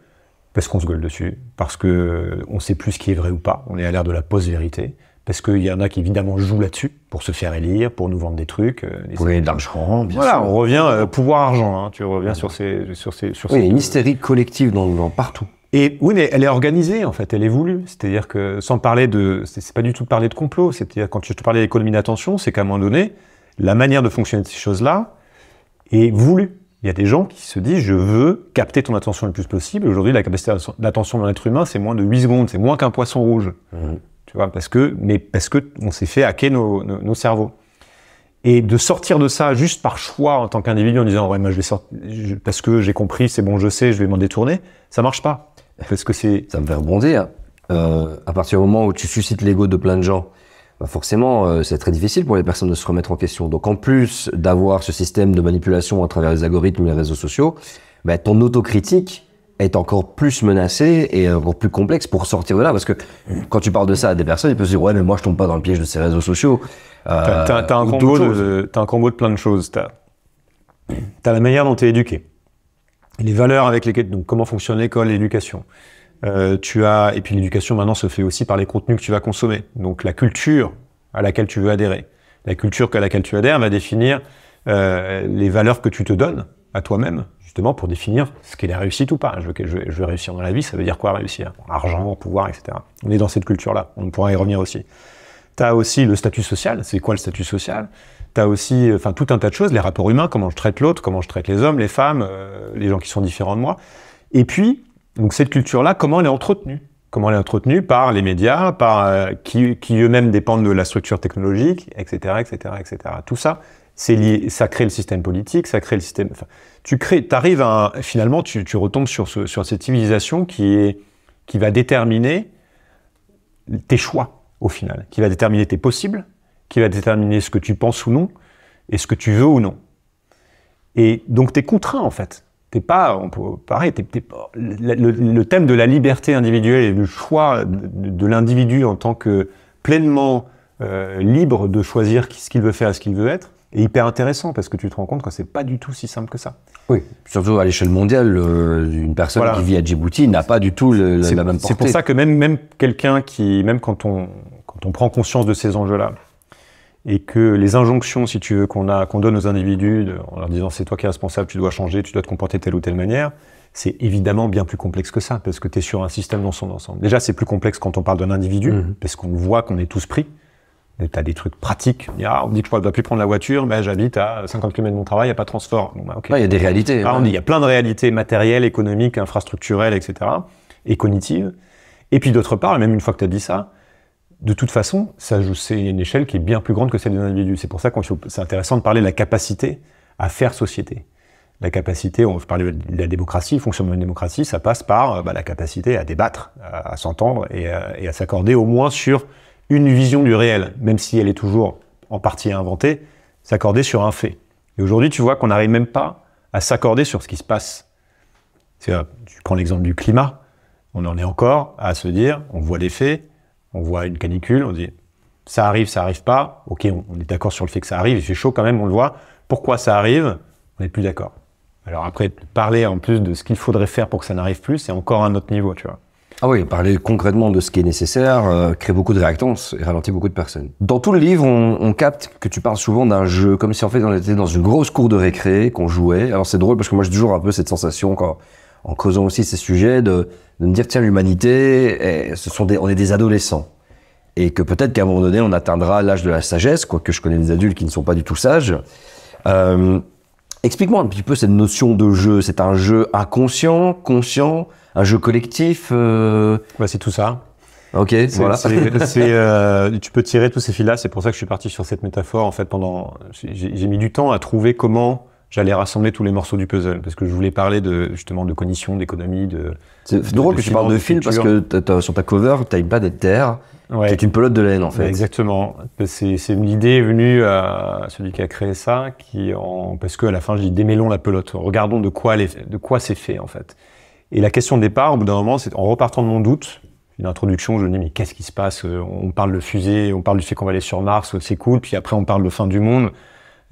parce qu'on se gueule dessus, parce que on sait plus ce qui est vrai ou pas, on est à l'ère de la post-vérité, parce qu'il y en a qui évidemment jouent là-dessus pour se faire élire, pour nous vendre des trucs. Euh, pour gagner de bien voilà, on revient euh, pouvoir-argent, hein. tu reviens sur ces... Sur ces, sur oui, ces... une hystérie collective dans le partout. Et oui, mais elle est organisée en fait, elle est voulue. C'est-à-dire que sans parler de, c'est pas du tout parler de complot. C'est-à-dire quand je te parlais d'économie d'attention, c'est qu'à un moment donné, la manière de fonctionner de ces choses-là est voulue. Il y a des gens qui se disent je veux capter ton attention le plus possible. Aujourd'hui, la capacité d'attention d'un être humain, c'est moins de 8 secondes, c'est moins qu'un poisson rouge. Mmh. Tu vois, parce que, mais parce que on s'est fait hacker nos cerveaux. Et de sortir de ça juste par choix en tant qu'individu en disant ouais moi je vais sortir parce que j'ai compris c'est bon je sais je vais m'en détourner ça marche pas parce que c'est ça me fait rebondir euh, à partir du moment où tu suscites l'ego de plein de gens bah, forcément, euh, c'est très difficile pour les personnes de se remettre en question. Donc, en plus d'avoir ce système de manipulation à travers les algorithmes et les réseaux sociaux, bah, ton autocritique, est encore plus menacée et encore plus complexe pour sortir de là. Parce que quand tu parles de ça à des personnes, ils peuvent se dire Ouais, mais moi, je tombe pas dans le piège de ces réseaux sociaux. Euh, t'as, as un, combo de, de plein de choses. T'as, as la manière dont tu es éduqué, les valeurs avec lesquelles. Donc, comment fonctionne l'école, l'éducation. Euh, tu as, et puis l'éducation maintenant se fait aussi par les contenus que tu vas consommer. Donc, la culture à laquelle tu veux adhérer. La culture à laquelle tu adhères va définir euh, les valeurs que tu te donnes à toi-même, justement pour définir ce qu'est la réussite ou pas. Je veux, réussir dans la vie, ça veut dire quoi réussir Argent, pouvoir, etc. On est dans cette culture-là, on pourra y revenir aussi. Tu as aussi le statut social, c'est quoi le statut social Tu as aussi euh, tout un tas de choses, les rapports humains, comment je traite l'autre, comment je traite les hommes, les femmes, euh, les gens qui sont différents de moi. Et puis, donc cette culture-là, comment elle est entretenue Comment elle est entretenue par les médias, par euh, qui, qui eux-mêmes dépendent de la structure technologique, etc., etc., etc. Tout ça, ça crée le système politique, ça crée le système. Enfin, tu crées, arrives à finalement, tu, retombes sur, sur cette civilisation qui est qui va déterminer tes choix au final, qui va déterminer tes possibles, qui va déterminer ce que tu penses ou non et ce que tu veux ou non. Et donc t'es contraint en fait. T'es pas, on peut, pareil, le, thème de la liberté individuelle et le choix de, l'individu en tant que pleinement euh, libre de choisir ce qu'il veut faire et ce qu'il veut être et hyper intéressant parce que tu te rends compte que c'est pas du tout si simple que ça. Oui, surtout à l'échelle mondiale, euh, une personne qui vit à Djibouti n'a pas du tout la, même portée. C'est pour ça que même, même quelqu'un qui, même quand on, quand on prend conscience de ces enjeux-là, et que les injonctions, si tu veux, qu'on a, qu'on donne aux individus en leur disant c'est toi qui es responsable, tu dois changer, tu dois te comporter telle ou telle manière, c'est évidemment bien plus complexe que ça parce que tu es sur un système dans son ensemble. Déjà, c'est plus complexe quand on parle d'un individu mhm. parce qu'on voit qu'on est tous pris tu as des trucs pratiques. On dit, que je ne dois plus prendre la voiture, mais ben, j'habite à 50 km de mon travail, il n'y a pas de transport. Ben, il y a des réalités. Ah, il y a plein de réalités matérielles, économiques, infrastructurelles, etc. et cognitives. Et puis d'autre part, même une fois que tu as dit ça, de toute façon, ça joue, c'est une échelle qui est bien plus grande que celle des individus. C'est pour ça que c'est intéressant de parler de la capacité à faire société. La capacité, on parler de la démocratie, le fonctionnement d'une démocratie, ça passe par euh, bah, la capacité à débattre, à, s'entendre et à s'accorder au moins sur une vision du réel, même si elle est toujours en partie inventée, s'accorder sur un fait. Et aujourd'hui, tu vois qu'on n'arrive même pas à s'accorder sur ce qui se passe. Euh, tu prends l'exemple du climat, on en est encore à se dire, on voit des faits, on voit une canicule, on dit ça arrive, ça arrive pas, ok, on, est d'accord sur le fait que ça arrive, il fait chaud quand même, on le voit, pourquoi ça arrive, on n'est plus d'accord. Alors après, parler en plus de ce qu'il faudrait faire pour que ça n'arrive plus, c'est encore un autre niveau, tu vois. Ah oui, parler concrètement de ce qui est nécessaire euh, crée beaucoup de réactance et ralentit beaucoup de personnes. Dans tout le livre, on, capte que tu parles souvent d'un jeu, comme si en fait on était dans une grosse cour de récré, qu'on jouait. Alors c'est drôle parce que moi j'ai toujours un peu cette sensation quand, en causant aussi ces sujets, de, de me dire tiens l'humanité, eh, ce sont on est des adolescents et que peut-être qu'à un moment donné on atteindra l'âge de la sagesse, quoique je connais des adultes qui ne sont pas du tout sages. Euh, explique-moi un petit peu cette notion de jeu. C'est un jeu inconscient, conscient un jeu collectif euh, C'est tout ça. Ok, voilà. euh, tu peux tirer tous ces fils-là. C'est pour ça que je suis parti sur cette métaphore. En fait, pendant, j'ai mis du temps à trouver comment j'allais rassembler tous les morceaux du puzzle parce que je voulais parler de justement de cognition, d'économie, de. C'est drôle que tu parles de, fil film parce que sur ta cover, t'as une bad de terre. Ouais. une pelote de laine en fait. Exactement. C'est une idée venue à celui qui a créé ça, qui en, parce que à la fin je dis démêlons la pelote, regardons de quoi de quoi c'est fait en fait. Et la question de départ, au bout d'un moment, c'est en repartant de mon doute, une introduction, je me dis mais qu'est-ce qui se passe euh, On parle de fusée, on parle du fait qu'on va aller sur Mars, euh, c'est cool, puis après on parle de fin du monde.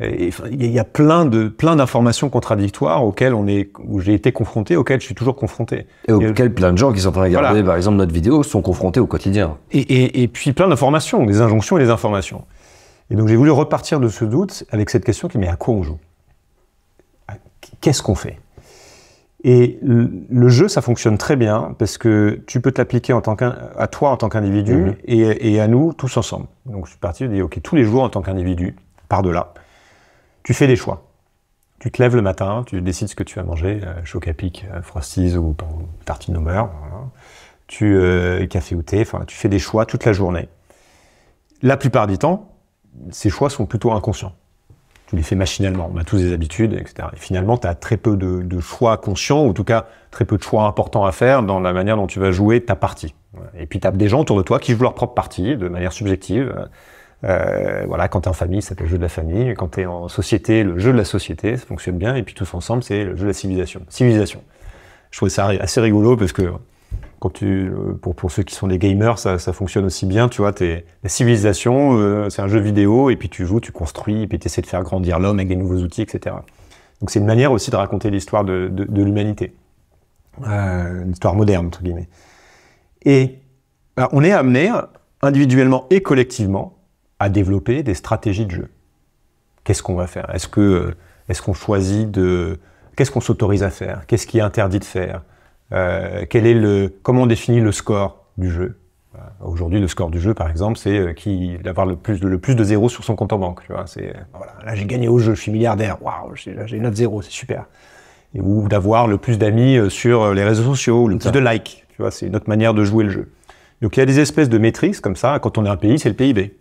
il y a plein de plein d'informations contradictoires auxquelles on est où j'ai été confronté, auxquelles je suis toujours confronté. Et auxquelles plein de gens qui sont en train de regarder, par exemple notre vidéo, sont confrontés au quotidien. Et, puis plein d'informations, des injonctions et des informations. Et donc j'ai voulu repartir de ce doute avec cette question qui mais à quoi on joue Qu'est-ce qu'on fait et le jeu, ça fonctionne très bien parce que tu peux te l'appliquer à toi en tant qu'individu mhm. et, à nous tous ensemble. Donc je suis parti, je ok, tous les jours en tant qu'individu, par delà tu fais des choix. Tu te lèves le matin, tu décides ce que tu vas manger, euh, choc à pic, euh, frosties ou tartine au beurre, tu euh, café ou thé, tu fais des choix toute la journée. La plupart du temps, ces choix sont plutôt inconscients tu les fais machinalement. On a tous des habitudes, etc. Et finalement, tu as très peu de, choix conscients, ou en tout cas très peu de choix importants à faire dans la manière dont tu vas jouer ta partie. Et puis, tu as des gens autour de toi qui jouent leur propre partie de manière subjective. Euh, voilà, quand t'es en famille, c'est le jeu de la famille. Quand tu es en société, le jeu de la société, ça fonctionne bien. Et puis tous ensemble, c'est le jeu de la civilisation. Civilisation. Je trouvais ça assez rigolo parce que euh, pour, ceux qui sont des gamers, ça, fonctionne aussi bien. Tu vois, la civilisation, euh, c'est un jeu vidéo, et puis tu joues, tu construis, et puis tu essaies de faire grandir l'homme avec des nouveaux outils, etc. Donc c'est une manière aussi de raconter l'histoire de, l'humanité, euh, une histoire moderne entre guillemets. Et bah, on est amené individuellement et collectivement à développer des stratégies de jeu. Qu'est-ce qu'on va faire est que est-ce qu'on choisit de qu'est-ce qu'on s'autorise à faire Qu'est-ce qui est interdit de faire euh, quel est le, comment on définit le score du jeu. Bah, aujourd'hui, le score du jeu, par exemple, c'est euh, qui d'avoir le plus de le plus de zéros sur son compte en banque. Tu vois, c'est euh, voilà, là j'ai gagné au jeu, je suis milliardaire, waouh, j'ai notre zéro, c'est super. ou d'avoir le plus d'amis sur les réseaux sociaux, le plus de likes. Tu vois, c'est une autre manière de jouer le jeu. Donc il y a des espèces de métriques comme ça. Quand on est un pays, c'est le PIB,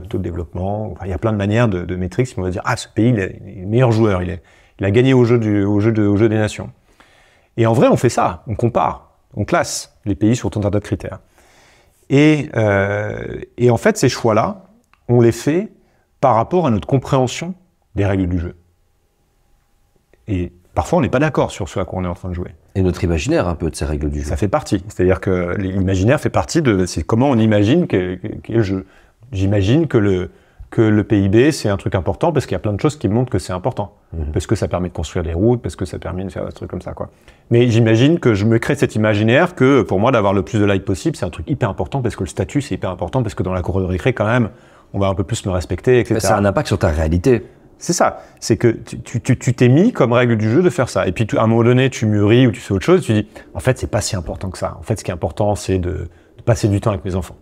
le taux de développement. il y a plein de manières de, de métriques. on va dire ah ce pays, il est, le meilleur joueur, il est, il a gagné au jeu au jeu au jeu des nations. Et en vrai, on fait ça, on compare, on classe les pays sur tant d'autres de critères. Euh, et, en fait, ces choix-là, on les fait par rapport à notre compréhension des règles du jeu. Et parfois, on n'est pas d'accord sur ce à quoi on est en train de jouer. Et notre imaginaire, un peu, de ces règles du jeu. Ça fait partie. C'est-à-dire que l'imaginaire fait partie de. comment on imagine que, que, que J'imagine que le, que le PIB, c'est un truc important parce qu'il y a plein de choses qui montrent que c'est important. Mhm. Parce que ça permet de construire des routes, parce que ça permet de faire des trucs comme ça. Quoi. Mais j'imagine que je me crée cet imaginaire que pour moi, d'avoir le plus de likes possible, c'est un truc hyper important parce que le statut, c'est hyper important parce que dans la cour de récré, quand même, on va un peu plus me respecter, etc. ça a un impact sur ta réalité. C'est ça. C'est que tu t'es mis comme règle du jeu de faire ça. Et puis, à un moment donné, tu mûris ou tu fais autre chose, tu dis, en fait, c'est pas si important que ça. En fait, ce qui est important, c'est de, de passer du temps avec mes enfants.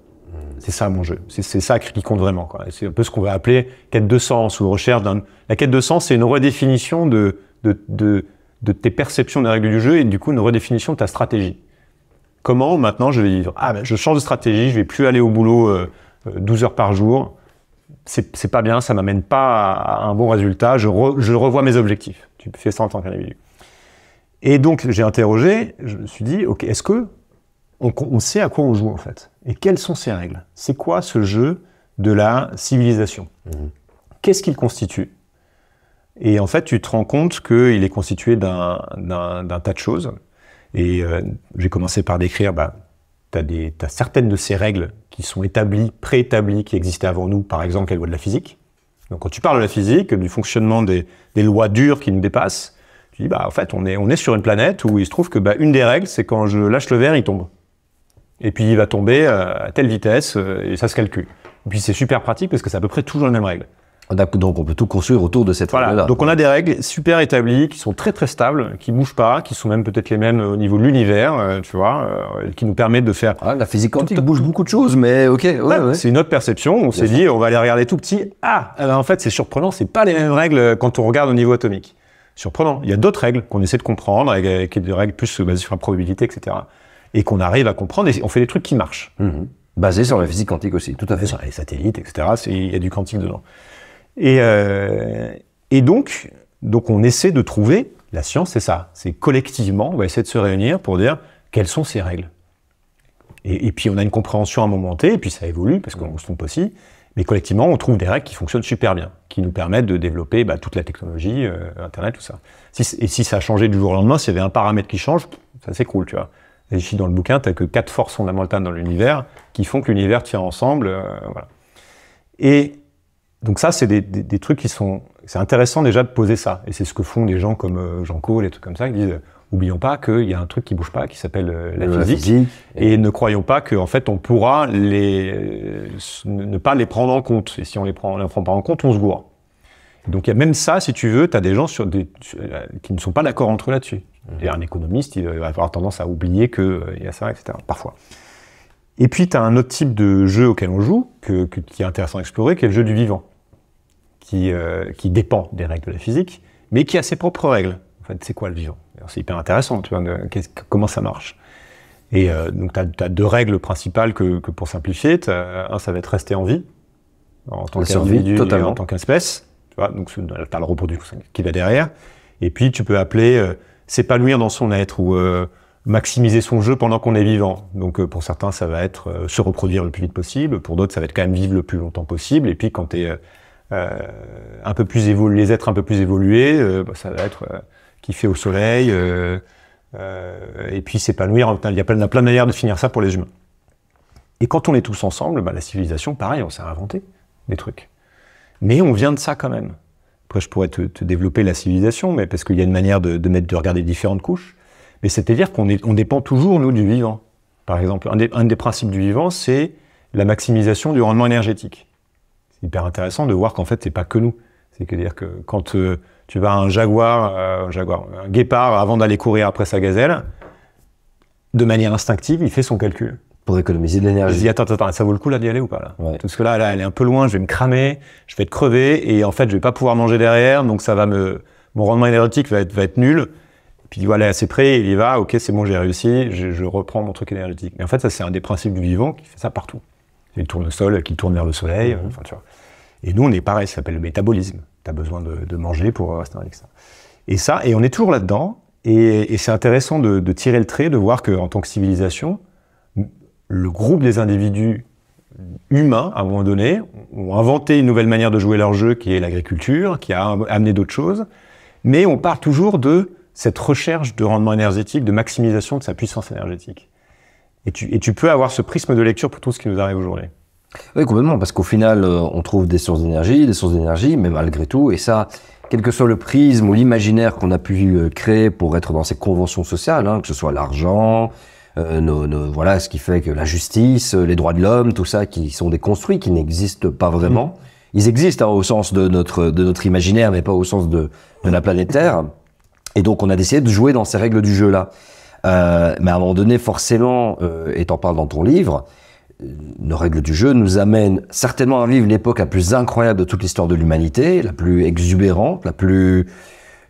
C'est ça mon jeu. C'est ça qui compte vraiment. C'est un peu ce qu'on va appeler quête de sens ou recherche d'un. La quête de sens, c'est une redéfinition de, tes perceptions des règles du jeu et du coup une redéfinition de ta stratégie. Comment maintenant je vais vivre Ah ben je change de stratégie, je vais plus aller au boulot 12 euh, euh, heures par jour. C'est pas bien, ça m'amène pas à, un bon résultat. Je, je revois mes objectifs. Tu fais ça en tant qu'individu. Et donc j'ai interrogé, je me suis dit, ok, est-ce que on, sait à quoi on joue en fait. Et quelles sont ces règles C'est quoi ce jeu de la civilisation mhm. Qu'est-ce qu'il constitue Et en fait, tu te rends compte qu'il est constitué d'un tas de choses. Et euh, j'ai commencé par décrire, bah, tu as, certaines de ces règles qui sont établies, préétablies, qui existaient avant nous, par exemple les loi de la physique. Donc quand tu parles de la physique, du fonctionnement des, lois dures qui nous dépassent, tu dis, bah, en fait, on est, sur une planète où il se trouve que bah, une des règles, c'est quand je lâche le verre, il tombe. Et puis il va tomber euh, à telle vitesse, euh, et ça se calcule. Et puis c'est super pratique parce que c'est à peu près toujours les mêmes règles. donc on peut tout construire autour de cette règle-là. Donc on a des règles super établies, qui sont très très stables, qui bougent pas, qui sont même peut-être les mêmes au niveau de l'univers, euh, tu vois, qui nous permettent de faire. Ah, la physique quantique bouge beaucoup de choses, mais ok. Ouais, ouais, C'est une autre perception. On s'est dit, on va aller regarder tout petit. Ah, alors eh ben, en fait c'est surprenant, c'est pas les mêmes règles quand on regarde au niveau atomique. Surprenant. Il y a d'autres règles qu'on essaie de comprendre, avec, avec, des règles plus basées sur la probabilité, etc et qu'on arrive à comprendre et on fait des trucs qui marchent. Mhm. Basé sur la physique quantique aussi, tout à fait. Sur les satellites, etc. Il y a du quantique dedans. Et, euh, et donc, donc, on essaie de trouver, la science, c'est ça. C'est collectivement, on va essayer de se réunir pour dire quelles sont ces règles. Et, puis, on a une compréhension à un moment T, et puis ça évolue, parce qu'on se trompe aussi. Mais collectivement, on trouve des règles qui fonctionnent super bien, qui nous permettent de développer bah, toute la technologie, euh, Internet, tout ça. et si ça a changé du jour au lendemain, s'il y avait un paramètre qui change, ça s'écroule, tu vois et ici dans le bouquin, tu n'as que quatre forces fondamentales dans l'univers qui font que l'univers tient ensemble. Euh, voilà. Et donc ça, c'est des, trucs qui sont... C'est intéressant déjà de poser ça. Et c'est ce que font des gens comme euh, Jean Cole et trucs comme ça, qui disent, oublions pas qu'il y a un truc qui bouge pas, qui s'appelle euh, la, physique, Et, ne croyons pas qu'en fait, on pourra les, ne pas les prendre en compte. Et si on les prend, on les prend pas en compte, on se gourre. Donc il y a même ça, si tu veux, tu as des gens sur des, qui ne sont pas d'accord entre eux là-dessus un économiste, il va avoir tendance à oublier qu'il euh, il y a ça, etc. Parfois. Et puis, tu as un autre type de jeu auquel on joue, qui est intéressant à explorer, qui est le jeu du vivant, qui, euh, qui dépend des règles de la physique, mais qui a ses propres règles. En fait, c'est quoi le vivant C'est hyper intéressant, comment ça marche. Et euh, donc, tu as, deux règles principales que, pour simplifier. Un, ça va être rester en vie, en tant qu'individu, en tant qu'espèce. Tu vois, donc, tu as le reproduction qui va derrière. Et puis, tu peux appeler s'épanouir dans son être ou euh, maximiser son jeu pendant qu'on est vivant. Donc euh, pour certains, ça va être euh, se reproduire le plus vite possible. Pour d'autres, ça va être quand même vivre le plus longtemps possible. Et puis quand tu es un peu plus évolué, les êtres un peu plus évolués, bah, ça va être kiffer au soleil et puis s'épanouir. Il y a plein, de manières de finir ça pour les humains. Et quand on est tous ensemble, bah, la civilisation, pareil, on s'est inventé des trucs. Mais on vient de ça quand même je pourrais te, développer la civilisation, mais parce qu'il y a une manière de, mettre, de regarder différentes couches. Mais c'est-à-dire qu'on dépend toujours, nous, du vivant. Par exemple, un des, principes du vivant, c'est la maximisation du rendement énergétique. C'est hyper intéressant de voir qu'en fait, c'est pas que nous. C'est-à-dire que quand euh, tu vas à un jaguar, euh, un jaguar, un guépard, avant d'aller courir après sa gazelle, de manière instinctive, il fait son calcul. Pour économiser de l'énergie. Je dis, attends, attends, ça vaut le coup là d'y aller ou pas là ouais. Parce que là, là, elle est un peu loin, je vais me cramer, je vais être crevé, et en fait, je vais pas pouvoir manger derrière, donc ça va me, mon rendement énergétique va être, va être nul. Puis il elle aller assez près, il y va, ok, c'est bon, j'ai réussi, je, je, reprends mon truc énergétique. Mais en fait, ça, c'est un des principes du vivant qui fait ça partout. C'est le sol, qui tourne vers le soleil, mmh. enfin, tu vois. Et nous, on est pareil, ça s'appelle le métabolisme. Tu as besoin de, de, manger pour rester avec ça. Et ça, et on est toujours là-dedans, et, et c'est intéressant de, de, tirer le trait, de voir qu'en tant que civilisation, le groupe des individus humains, à un moment donné, ont inventé une nouvelle manière de jouer leur jeu, qui est l'agriculture, qui a amené d'autres choses, mais on part toujours de cette recherche de rendement énergétique, de maximisation de sa puissance énergétique. Et tu, et tu peux avoir ce prisme de lecture pour tout ce qui nous arrive aujourd'hui. Oui, complètement, parce qu'au final, euh, on trouve des sources d'énergie, des sources d'énergie, mais malgré tout, et ça, quel que soit le prisme ou l'imaginaire qu'on a pu euh, créer pour être dans ces conventions sociales, hein, que ce soit l'argent, euh, voilà, ce qui fait que la justice, euh, les droits de l'homme, tout ça, qui sont des déconstruits, qui n'existent pas vraiment. Mm. Ils existent hein, au sens de notre, de notre imaginaire, mais pas au sens de, de la planète Terre. Et donc, on a décidé de jouer dans ces règles du jeu-là. Euh, mais à un moment donné, forcément, euh, et t'en parles dans ton livre, euh, nos règles du jeu nous amènent certainement à vivre l'époque la plus incroyable de toute l'histoire de l'humanité, la plus exubérante, la plus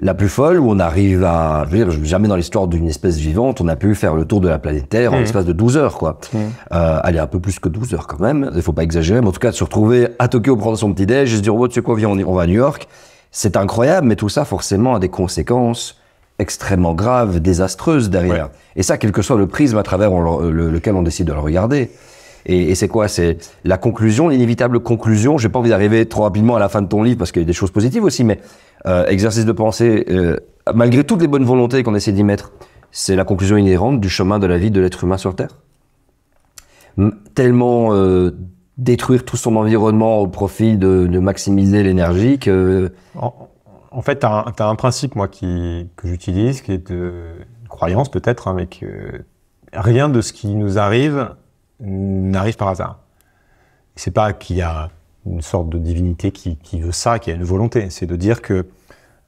la plus folle où on arrive à, je veux dire, jamais dans l'histoire d'une espèce vivante, on a pu faire le tour de la planète Terre en mm. l'espace de 12 heures, quoi. Elle mm. Euh, allez, un peu plus que 12 heures quand même. Il faut pas exagérer, mais en tout cas, de se retrouver à Tokyo prendre son petit déj et se dire, oh, tu sais quoi, viens, on, va à New York. C'est incroyable, mais tout ça, forcément, a des conséquences extrêmement graves, désastreuses derrière. Et ça, quel que soit le prisme à travers lequel on décide de le regarder. Et, et c'est quoi C'est la conclusion, l'inévitable conclusion. J'ai pas envie d'arriver trop rapidement à la fin de ton livre parce qu'il y a des choses positives aussi, mais euh, exercice de pensée, euh, malgré toutes les bonnes volontés qu'on essaie d'y mettre, c'est la conclusion inhérente du chemin de la vie de l'être humain sur Terre. Tellement euh, détruire tout son environnement au profit de, maximiser l'énergie que... En, fait, tu as, un principe, moi, qui, que j'utilise, qui est de, croyance peut-être, hein, mais que rien de ce qui nous arrive n'arrive par hasard. C'est pas qu'il y a une sorte de divinité qui, veut ça, qui a une volonté. C'est de dire que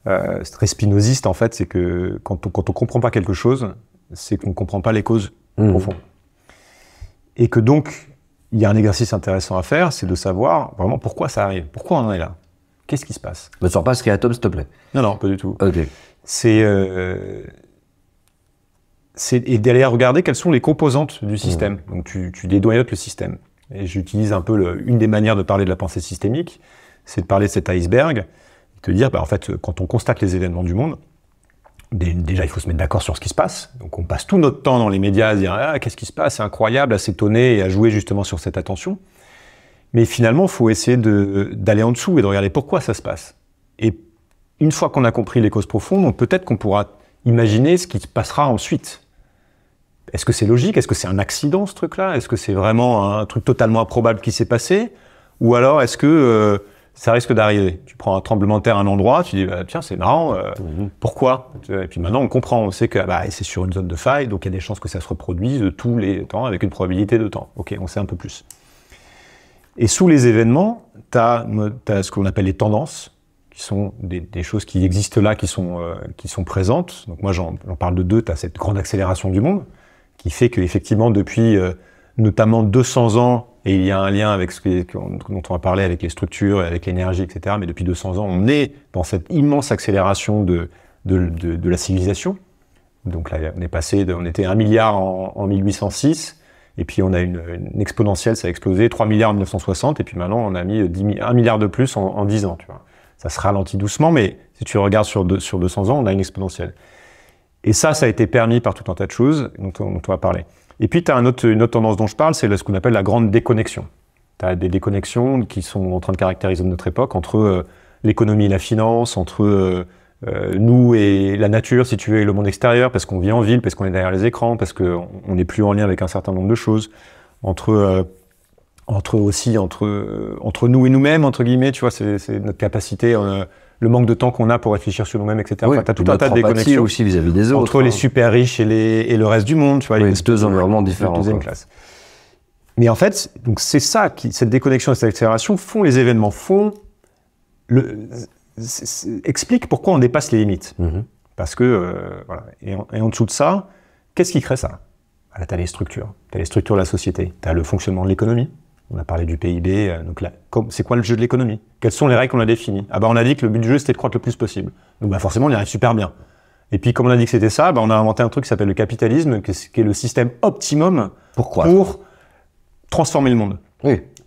euh, c'est très spinoziste en fait, c'est que quand on, quand on comprend pas quelque chose, c'est qu'on ne comprend pas les causes hmm. profondes. Et que donc, il y a un exercice intéressant à faire, c'est de savoir vraiment pourquoi ça arrive, pourquoi on en est là, qu'est-ce qui se passe. Ne sors pas ce qui est s'il te plaît. Non, non, pas du tout. Euh, c'est et d'aller regarder quelles sont les composantes du hmm. système. Donc tu, tu le système. Et j'utilise un peu une des manières de parler de la pensée systémique, c'est de parler de cet iceberg, de dire, bah, en fait, quand on constate les événements du monde, déjà il faut se mettre d'accord sur ce qui se passe. Donc on passe tout notre temps dans les médias à dire, ah, qu'est-ce qui se passe, c'est incroyable, à s'étonner et à jouer justement sur cette attention. Mais finalement, il faut essayer d'aller en dessous et de regarder pourquoi ça se passe. Et une fois qu'on a compris les causes profondes, peut-être qu'on pourra imaginer ce qui se passera ensuite. Est-ce que c'est logique Est-ce que c'est un accident ce truc-là Est-ce que c'est vraiment un truc totalement improbable qui s'est passé Ou alors est-ce que euh, ça risque d'arriver Tu prends un tremblement de terre à un endroit, tu dis bah, tiens c'est marrant, euh, mhm. pourquoi Et puis maintenant on comprend, on sait que bah, c'est sur une zone de faille, donc il y a des chances que ça se reproduise tous les temps avec une probabilité de temps. Ok, on sait un peu plus. Et sous les événements, tu as, ce qu'on appelle les tendances, qui sont des, choses qui existent là, qui sont, euh, qui sont présentes. Donc moi, j'en parle de deux. Tu as cette grande accélération du monde, qui fait qu'effectivement, depuis euh, notamment 200 ans, et il y a un lien avec ce dont on a parlé avec les structures, avec l'énergie, etc., mais depuis 200 ans, on est dans cette immense accélération de, de, de, la civilisation. Donc là, on est passé, on était 1 milliard en, 1806, et puis on a une, exponentielle, ça a explosé, 3 milliards en 1960, et puis maintenant on a mis 1 euh, milliard de plus en, 10 ans. Tu vois. Ça se ralentit doucement, mais si tu regardes sur, sur 200 ans, on a une exponentielle. Et ça, ça a été permis par tout un tas de choses dont, on va parler. Et puis, tu as autre, une autre tendance dont je parle, c'est ce qu'on appelle la grande déconnexion. Tu as des déconnexions qui sont en train de caractériser notre époque entre euh, l'économie et la finance, entre euh, euh, nous et la nature, si tu veux, et le monde extérieur, parce qu'on vit en ville, parce qu'on est derrière les écrans, parce qu'on n'est plus en lien avec un certain nombre de choses, entre entre aussi entre entre nous et nous-mêmes entre guillemets, tu vois, c'est notre capacité le manque de temps qu'on a pour réfléchir sur nous-mêmes, etc. tu as tout un tas de déconnexions aussi vis-à-vis des autres entre hein. les super riches et, et le reste du monde. Tu vois, oui, les deux environnements différents. Mais en fait, donc c'est ça qui, cette déconnexion et cette accélération font les événements, font le, explique pourquoi on dépasse les limites. Mm-hmm. Parce que euh, voilà. Et en, dessous de ça, qu'est-ce qui crée ça ah, tu as les structures, tu as les structures de la société, tu as le fonctionnement de l'économie, on a parlé du PIB. Euh, donc là, c'est quoi le jeu de l'économie Quelles sont les règles qu'on a définies ah bah on a dit que le but du jeu c'était de croître le plus possible. Donc bah, forcément on y arrive super bien. Et puis comme on a dit que c'était ça, bah, on a inventé un truc qui s'appelle le capitalisme, qui est le système optimum pour transformer le monde.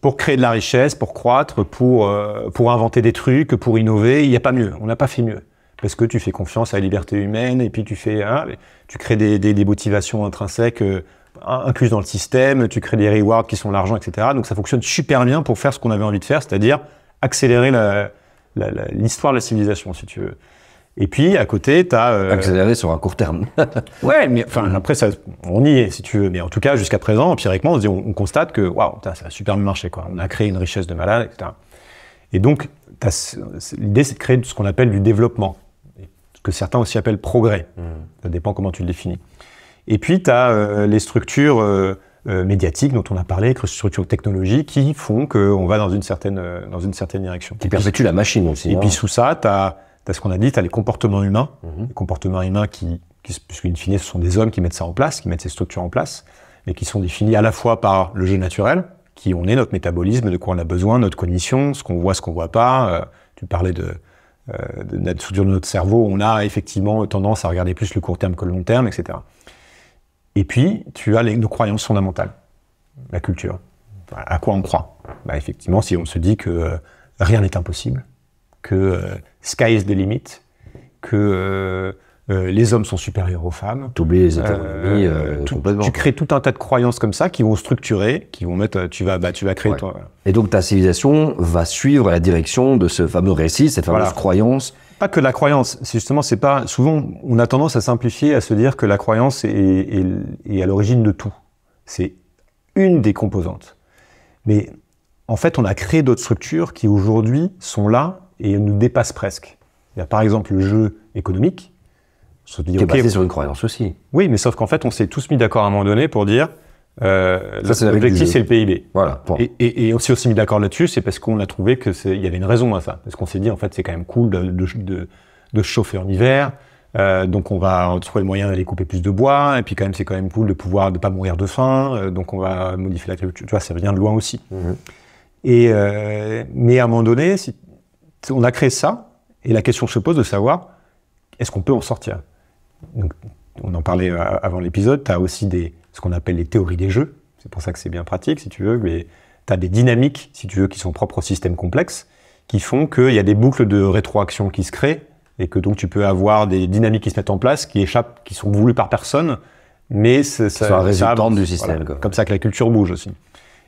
Pour créer de la richesse, pour croître, pour euh, pour inventer des trucs, pour innover. Il n'y a pas mieux. On n'a pas fait mieux parce que tu fais confiance à la liberté humaine et puis tu fais, hein, tu crées des motivations intrinsèques euh, Inclus dans le système, tu crées des rewards qui sont l'argent, etc. Donc ça fonctionne super bien pour faire ce qu'on avait envie de faire, c'est-à-dire accélérer l'histoire de la civilisation, si tu veux. Et puis, à côté, tu as... accéléré euh, Accélérer sur un court terme. ouais, mais enfin, après, ça, on y est, si tu veux. Mais en tout cas, jusqu'à présent, empiriquement, on, constate que, waouh, ça a super bien marché, quoi. On a créé une richesse de malade, etc. Et donc, l'idée, c'est de créer ce qu'on appelle du développement, ce que certains aussi appellent progrès. Mmh. Ça dépend comment tu le définis. Et puis, tu as les structures médiatiques dont on a parlé, les structures technologiques qui font qu'on va dans une certaine, dans une certaine direction. Qui perpétue la machine aussi. Et puis, sous ça, tu as, ce qu'on a dit, tu as les comportements humains. Les comportements humains qui, qui ce sont des hommes qui mettent ça en place, qui mettent ces structures en place, mais qui sont définis à la fois par le jeu naturel, qui on est, notre métabolisme, de quoi on a besoin, notre cognition, ce qu'on voit, ce qu'on voit pas. tu parlais de, de, de notre cerveau, on a effectivement tendance à regarder plus le court terme que le long terme, etc. Et puis, tu as les, nos croyances fondamentales, la culture. à quoi on croit bah, Effectivement, si on se dit que euh, rien n'est impossible, que euh, sky is the limit, que euh, les hommes sont supérieurs aux femmes. Tu oublies les Tu crées tout un tas de croyances comme ça qui vont structurer, qui vont mettre. Tu vas, bah, tu vas créer toi. Et donc ta civilisation va suivre la direction de ce fameux récit, cette fameuse croyance pas que la croyance, c'est justement, c'est pas souvent on a tendance à simplifier, à se dire que la croyance est, à l'origine de tout. C'est une des composantes. Mais en fait, on a créé d'autres structures qui aujourd'hui sont là et nous dépassent presque. Il y a par exemple le jeu économique. se sur une croyance aussi. Oui, mais sauf qu'en fait, on s'est tous mis d'accord à un moment donné pour dire euh, l'objectif, c'est le PIB. Voilà. Et, et, et, aussi, aussi mis d'accord là-dessus, c'est parce qu'on a trouvé que il y avait une raison à ça. Parce qu'on s'est dit, en fait, c'est quand même cool de, de, chauffer en hiver. Euh, donc on va trouver le moyen d'aller couper plus de bois, et puis quand même c'est quand même cool de pouvoir ne pas mourir de faim, euh, donc on va modifier l'agriculture, tu vois, ça vient de loin aussi. Mmh. Et, mais à un moment donné, si, on a créé ça, et la question se pose de savoir, est-ce qu'on peut en sortir On en parlait avant l'épisode, tu as aussi des, ce qu'on appelle les théories des jeux. C'est pour ça que c'est bien pratique, si tu veux, mais tu as des dynamiques, si tu veux, qui sont propres au système complexe, qui font qu'il y a des boucles de rétroaction qui se créent, et que donc tu peux avoir des dynamiques qui se mettent en place, qui échappent, qui sont voulues par personne, mais ça, ça, du système. Comme ça que la culture bouge aussi.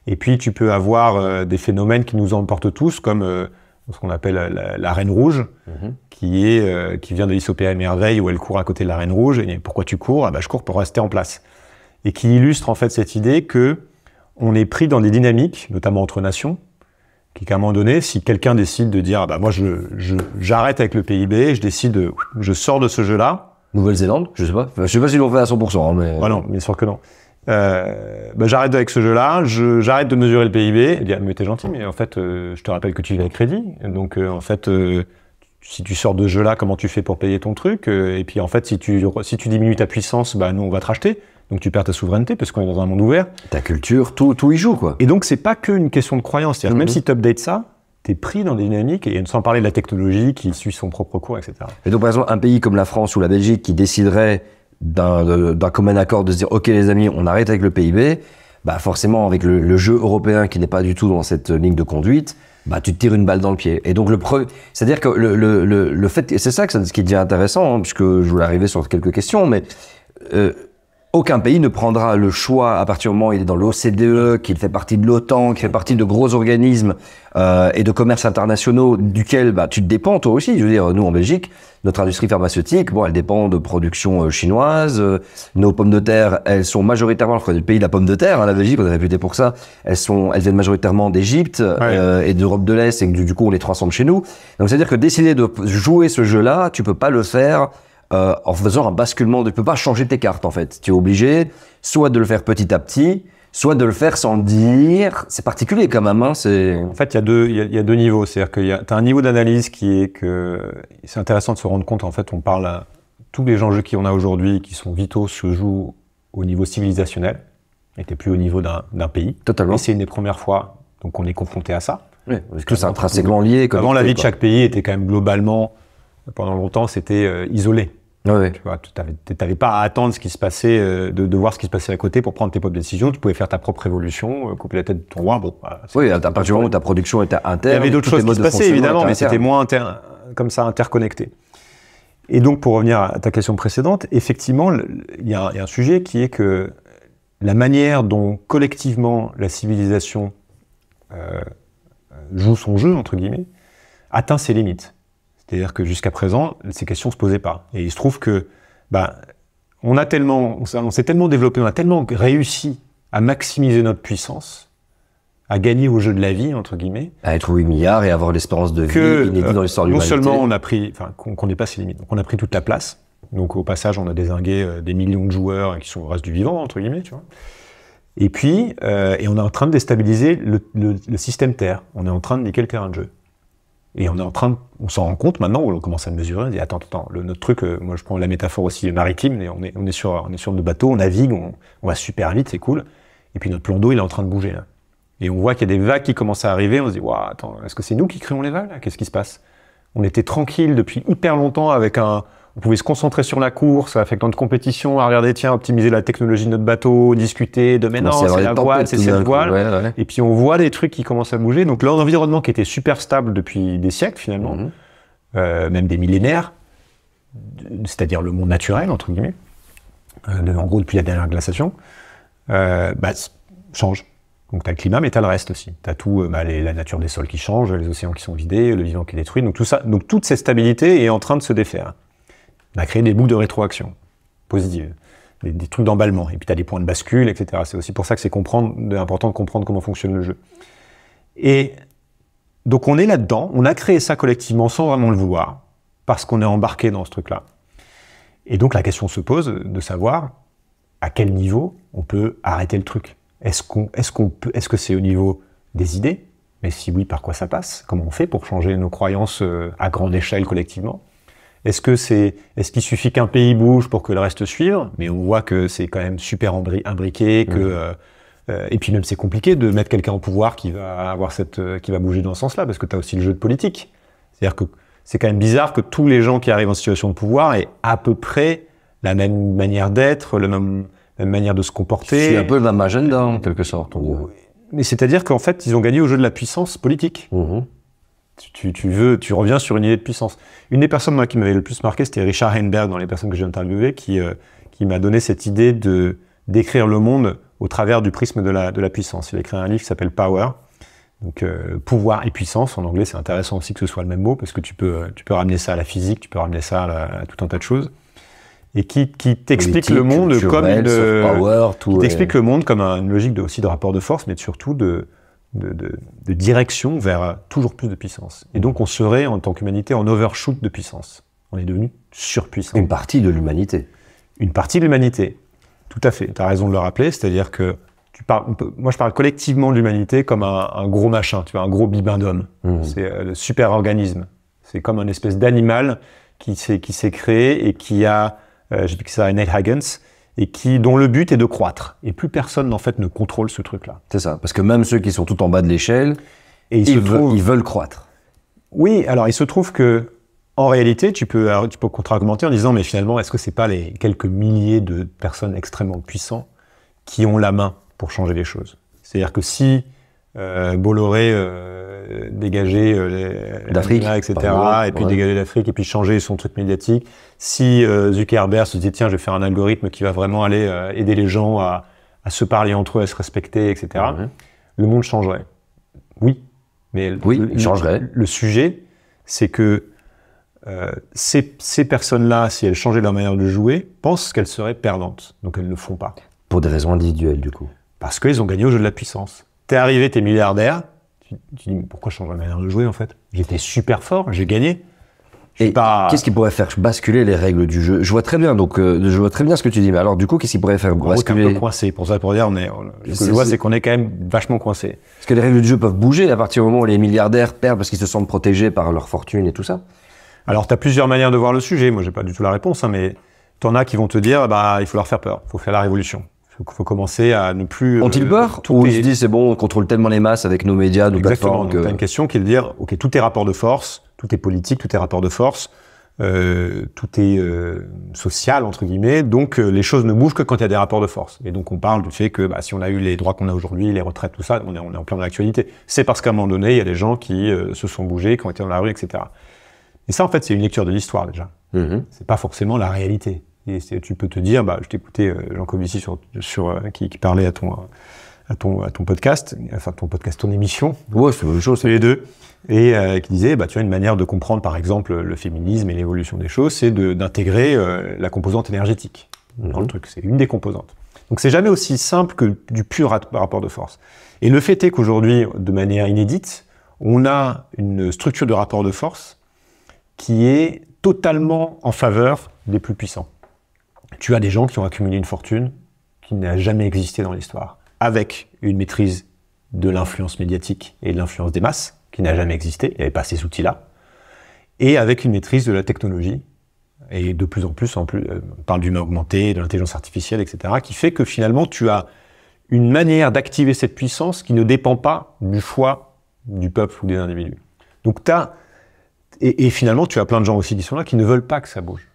Et puis tu peux avoir euh, des phénomènes qui nous emportent tous, comme euh, ce qu'on appelle euh, la, reine rouge, mm-hmm. qui, est, qui vient de l'ISOPA Merveille, où elle court à côté de la reine rouge, et pourquoi tu cours ah bah, Je cours pour rester en place et qui illustre en fait cette idée que on est pris dans des dynamiques, notamment entre nations, qui qu'à un moment donné, si quelqu'un décide de dire, ah bah moi je, j'arrête avec le PIB, je décide, de, je sors de ce jeu-là. Nouvelle-Zélande, je sais pas, je sais pas si l'on fait à 100%, hein, mais. Ah non, bien sûr que non. Euh, bah, j'arrête avec ce jeu-là, je, j'arrête de mesurer le PIB. Et eh dire, mais t'es gentil, mais en fait, euh, je te rappelle que tu vis avec crédit, donc euh, en fait euh, si tu sors de jeu là, comment tu fais pour payer ton truc Et puis en fait, si tu si tu diminues ta puissance, bah nous on va te racheter. Donc tu perds ta souveraineté parce qu'on est dans un monde ouvert. Ta culture, tout, tout y joue quoi. Et donc c'est pas qu'une question de croyance. même mhm. si tu updates ça, tu es pris dans des dynamiques et sans parler de la technologie qui suit son propre cours, etc. Et donc par exemple un pays comme la France ou la Belgique qui déciderait d'un commun accord de se dire ok les amis on arrête avec le PIB, bah forcément avec le, jeu européen qui n'est pas du tout dans cette ligne de conduite, bah tu te tires une balle dans le pied. Et donc le c'est-à-dire que le, le, le, fait, c'est ça ce qui devient intéressant, hein, puisque je voulais arriver sur quelques questions, mais euh, aucun pays ne prendra le choix à partir du moment où il est dans l'OCDE, qu'il fait partie de l'OTAN, qu'il fait partie de gros organismes euh, et de commerces internationaux duquel bah, tu te dépends toi aussi. Je veux dire, nous en Belgique, notre industrie pharmaceutique, bon, elle dépend de production euh, chinoise. nos pommes de terre, elles sont majoritairement, je pays de la pomme de terre, hein, la Belgique, on est réputé pour ça. Elles sont, elles viennent majoritairement d'Égypte euh, et d'Europe de l'Est et du, coup on les transforme chez nous. Donc c'est à dire que décider de jouer ce jeu-là, tu peux pas le faire euh, en faisant un basculement. Tu ne peux pas changer tes cartes en fait. Tu es obligé soit de le faire petit à petit, soit de le faire sans dire. C'est particulier quand même. Hein, En fait, il y, a deux, niveaux. C'est-à-dire que tu as un niveau d'analyse qui est que c'est intéressant de se rendre compte. En fait, on parle à tous les enjeux qu'on a aujourd'hui qui sont vitaux se jouent au niveau civilisationnel et n'était plus au niveau d'un, pays. Totalement. Et c'est une des premières fois donc on est confronté à ça. Oui, parce que c'est intrinsèquement lié. Avant, la vie de chaque pays était quand même globalement, pendant longtemps, c'était euh, isolé. Tu n'avais pas à attendre ce qui se passait, euh, de, voir ce qui se passait à côté pour prendre tes propres décisions. Tu pouvais faire ta propre évolution, euh, couper la tête de ton roi. Bon, oui, à partir du moment où ta production était interne. Il y avait d'autres choses qui se passaient, évidemment, mais c'était moins comme ça interconnecté. Et donc, pour revenir à ta question précédente, effectivement, il y, a un sujet qui est que la manière dont collectivement la civilisation euh, joue son jeu, entre guillemets, atteint ses limites. C'est-à-dire que jusqu'à présent, ces questions ne se posaient pas. Et il se trouve que, ben, on a tellement, on s'est tellement développé, on a tellement réussi à maximiser notre puissance, à gagner au jeu de la vie, entre guillemets. À être 8 milliards et avoir l'espérance de vie que, inédite euh, dans l'histoire de Non seulement on a pris, enfin, qu'on n'ait pas les limites. Donc on a pris toute la place. Donc au passage, on a désingué euh, des millions de joueurs qui sont au reste du vivant, entre guillemets, tu vois. Et puis, euh, et on est en train de déstabiliser le, le, système Terre. On est en train de niquer le terrain de jeu. Et on est en train, on s'en rend compte maintenant, on commence à le mesurer, on dit attends, attends, le, notre truc, euh, moi je prends la métaphore aussi maritime, mais on est, sur, on est sur nos bateaux, on navigue, on, va super vite, c'est cool. Et puis notre plan d'eau, il est en train de bouger là. Et on voit qu'il y a des vagues qui commencent à arriver, on se dit waouh, attends, est-ce que c'est nous qui créons les vagues là Qu'est-ce qui se passe On était tranquille depuis hyper longtemps avec un, vous pouvez se concentrer sur la course, affectant de compétition, à regarder, tiens, optimiser la technologie de notre bateau, discuter de, maintenant, c'est la voile, c'est cette voile. Et puis, on voit des trucs qui commencent à bouger. Donc, l'environnement qui était super stable depuis des siècles, finalement, mhm. euh, même des millénaires, c'est-à-dire le monde naturel, entre guillemets, euh, en gros, depuis la dernière glaciation, euh, bah, change. Donc, tu as le climat, mais tu as le reste aussi. Tu as tout, bah, la nature des sols qui change, les océans qui sont vidés, le vivant qui est détruit. Donc, tout ça, donc, toute cette stabilité est en train de se défaire. On a créé des boucles de rétroaction positives, des, trucs d'emballement. Et puis tu as des points de bascule, etc. C'est aussi pour ça que c'est important de comprendre comment fonctionne le jeu. Et donc on est là-dedans, on a créé ça collectivement sans vraiment le vouloir, parce qu'on est embarqué dans ce truc-là. Et donc la question se pose de savoir à quel niveau on peut arrêter le truc. Est-ce qu'on, est-ce est-ce que c'est au niveau des idées Mais si oui, par quoi ça passe Comment on fait pour changer nos croyances euh, à grande échelle collectivement est-ce que c'est, est-ce qu'il suffit qu'un pays bouge pour que le reste suive Mais on voit que c'est quand même super imbriqué, que euh, euh, et puis même c'est compliqué de mettre quelqu'un au pouvoir qui va avoir cette, euh, qui va bouger dans ce sens-là, parce que tu as aussi le jeu de politique. C'est-à-dire que c'est quand même bizarre que tous les gens qui arrivent en situation de pouvoir aient à peu près la même manière d'être, la même, manière de se comporter. C'est un peu le même agenda en quelque sorte. Oh, Mais c'est-à-dire qu'en fait ils ont gagné au jeu de la puissance politique. Mmh tu, veux, tu reviens sur une idée de puissance. Une des personnes qui m'avait le plus marqué, c'était Richard Heinberg, dans les personnes que j'ai interviewées, qui, euh, qui m'a donné cette idée de d'écrire le monde au travers du prisme de la, de la puissance. Il a écrit un livre qui s'appelle Power, donc euh, pouvoir et puissance. En anglais, c'est intéressant aussi que ce soit le même mot, parce que tu peux, euh, tu peux ramener ça à la physique, tu peux ramener ça à, tout un tas de choses. Et qui, t'explique le monde comme une, le monde comme une logique aussi de rapport de force, mais surtout de, de, direction vers toujours plus de puissance. Et donc on serait en tant qu'humanité en overshoot de puissance. On est devenu surpuissant. Une partie de l'humanité. Une partie de l'humanité. Tout à fait. Tu as raison de le rappeler, c'est-à-dire que moi je parle collectivement de l'humanité comme un, gros machin, tu vois, un gros bibin mmh. C'est euh, le super organisme. C'est comme une espèce d'animal qui s'est créé et qui a, euh, j'ai vu que ça a Nate Higgins, et qui dont le but est de croître. Et plus personne en fait ne contrôle ce truc-là. C'est ça, parce que même ceux qui sont tout en bas de l'échelle, et ils, veulent, croître. Oui, alors il se trouve que en réalité, tu peux, tu peux contre-argumenter en disant mais finalement, est-ce que c'est pas les quelques milliers de personnes extrêmement puissantes qui ont la main pour changer les choses C'est-à-dire que si euh, Bolloré euh, dégager euh, d'Afrique, etc. et puis dégager l'Afrique et puis changer son truc médiatique. Si Zuckerberg se dit tiens, je vais faire un algorithme qui va vraiment aller aider les gens à, se parler entre eux, à se respecter, etc. Le monde changerait. Oui, mais oui, le, il changerait. Le, sujet, c'est que ces, personnes-là, si elles changeaient leur manière de jouer, pensent qu'elles seraient perdantes. Donc elles ne le font pas. Pour des raisons individuelles, du coup. Parce qu'elles ont gagné au jeu de la puissance. T'es arrivé, t'es milliardaire. Tu, tu dis, pourquoi change ma manière de jouer, en fait J'étais super fort, j'ai gagné. Et qu'est-ce qui pourrait faire basculer les règles du jeu Je vois très bien, donc euh, je vois très bien ce que tu dis. Mais alors, du coup, qu'est-ce qui pourrait faire basculer On est un peu coincé. Pour ça, pour dire, on est. ce que je vois, c'est qu'on est quand même vachement coincé. Parce que les règles du jeu peuvent bouger à partir du moment où les milliardaires perdent parce qu'ils se sentent protégés par leur fortune et tout ça. Alors, tu as plusieurs manières de voir le sujet. Moi, j'ai pas du tout la réponse, hein, mais mais en as qui vont te dire, bah, il faut leur faire peur, il faut faire la révolution. Il faut commencer à ne plus. Ont-ils euh, peur Ou ils se disent c'est bon, on contrôle tellement les masses avec nos médias, nos Exactement. plateformes que. une question qui est de dire ok, tout est rapport de force, tout est politique, tout est rapport de force, euh, tout est euh, social entre guillemets. Donc euh, les choses ne bougent que quand il y a des rapports de force. Et donc on parle du fait que bah, si on a eu les droits qu'on a aujourd'hui, les retraites, tout ça, on est, on est en plein dans l'actualité. C'est parce qu'à un moment donné, il y a des gens qui se sont bougés, qui ont été dans la rue, etc. Et ça, en fait, c'est une lecture de l'histoire déjà. Mhm. C'est pas forcément la réalité tu peux te dire, bah, je t'écoutais euh, Jean Covici sur, euh, qui, parlait à ton, podcast, enfin ton podcast, ton émission. Ouais, c'est chose, c'est les deux. Et euh, qui disait, bah, tu as une manière de comprendre, par exemple, le féminisme et l'évolution des choses, c'est d'intégrer la composante énergétique dans le mhm. truc. C'est une des composantes. Donc c'est jamais aussi simple que du pur rapport de force. Et le fait est qu'aujourd'hui, de manière inédite, on a une structure de rapport de force qui est totalement en faveur des plus puissants tu as des gens qui ont accumulé une fortune qui n'a jamais existé dans l'histoire, avec une maîtrise de l'influence médiatique et de l'influence des masses, qui n'a jamais existé, il n'y avait pas ces outils-là, et avec une maîtrise de la technologie, et de plus en plus, en plus euh, on parle d'humain augmenté, de l'intelligence artificielle, etc., qui fait que finalement tu as une manière d'activer cette puissance qui ne dépend pas du choix du peuple ou des individus. Donc tu as, et, et finalement tu as plein de gens aussi qui sont là, qui ne veulent pas que ça bouge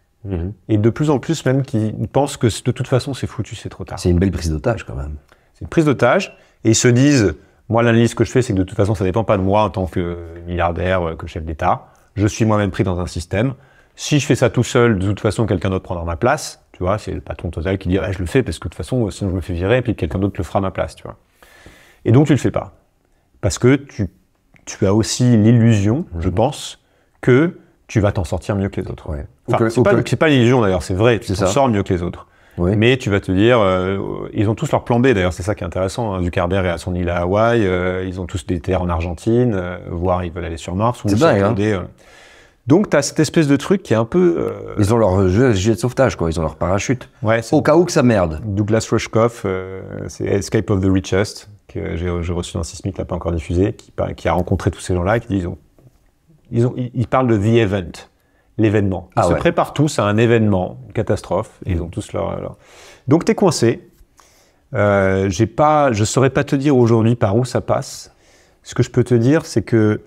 et de plus en plus même qui pensent que de toute façon c'est foutu, c'est trop tard. C'est une belle prise d'otage quand même. C'est une prise d'otage et ils se disent, moi l'analyse que je fais c'est que de toute façon ça dépend pas de moi en tant que euh, milliardaire, euh, que chef d'État. Je suis moi-même pris dans un système. Si je fais ça tout seul, de toute façon quelqu'un d'autre prendra ma place. Tu vois, c'est le patron total qui dit, ah, je le fais parce que de toute façon euh, sinon je me fais virer et puis quelqu'un d'autre le fera à ma place. Tu vois. Et donc tu le fais pas parce que tu, as aussi l'illusion, je mhm. pense, que tu vas t'en sortir mieux que les autres. c'est, pas, pas, d'ailleurs, c'est vrai, tu t'en sors mieux que les autres. Mais tu vas te dire, euh, ils ont tous leur plan B d'ailleurs, c'est ça qui est intéressant. Hein. Zuckerberg est à son île à Hawaï, euh, ils ont tous des terres en Argentine, euh, voire ils veulent aller sur Mars. C'est dingue. Hein. donc tu as cette espèce de truc qui est un peu... Ils ont leur jet de sauvetage, quoi. ils ont leur parachute. Au cas où que ça merde. Douglas Rushkoff, c'est Escape of the Richest, que j'ai, reçu dans Sismic, n'a pas encore diffusé, qui, qui a rencontré tous ces gens-là, qui disent, ils, ont, ils, parlent de the event, l'événement. Ils ah se préparent tous à un événement, une catastrophe, ils mm. ont tous leur. Donc es coincé. Euh, j'ai pas, je saurais pas te dire aujourd'hui par où ça passe. Ce que je peux te dire, c'est que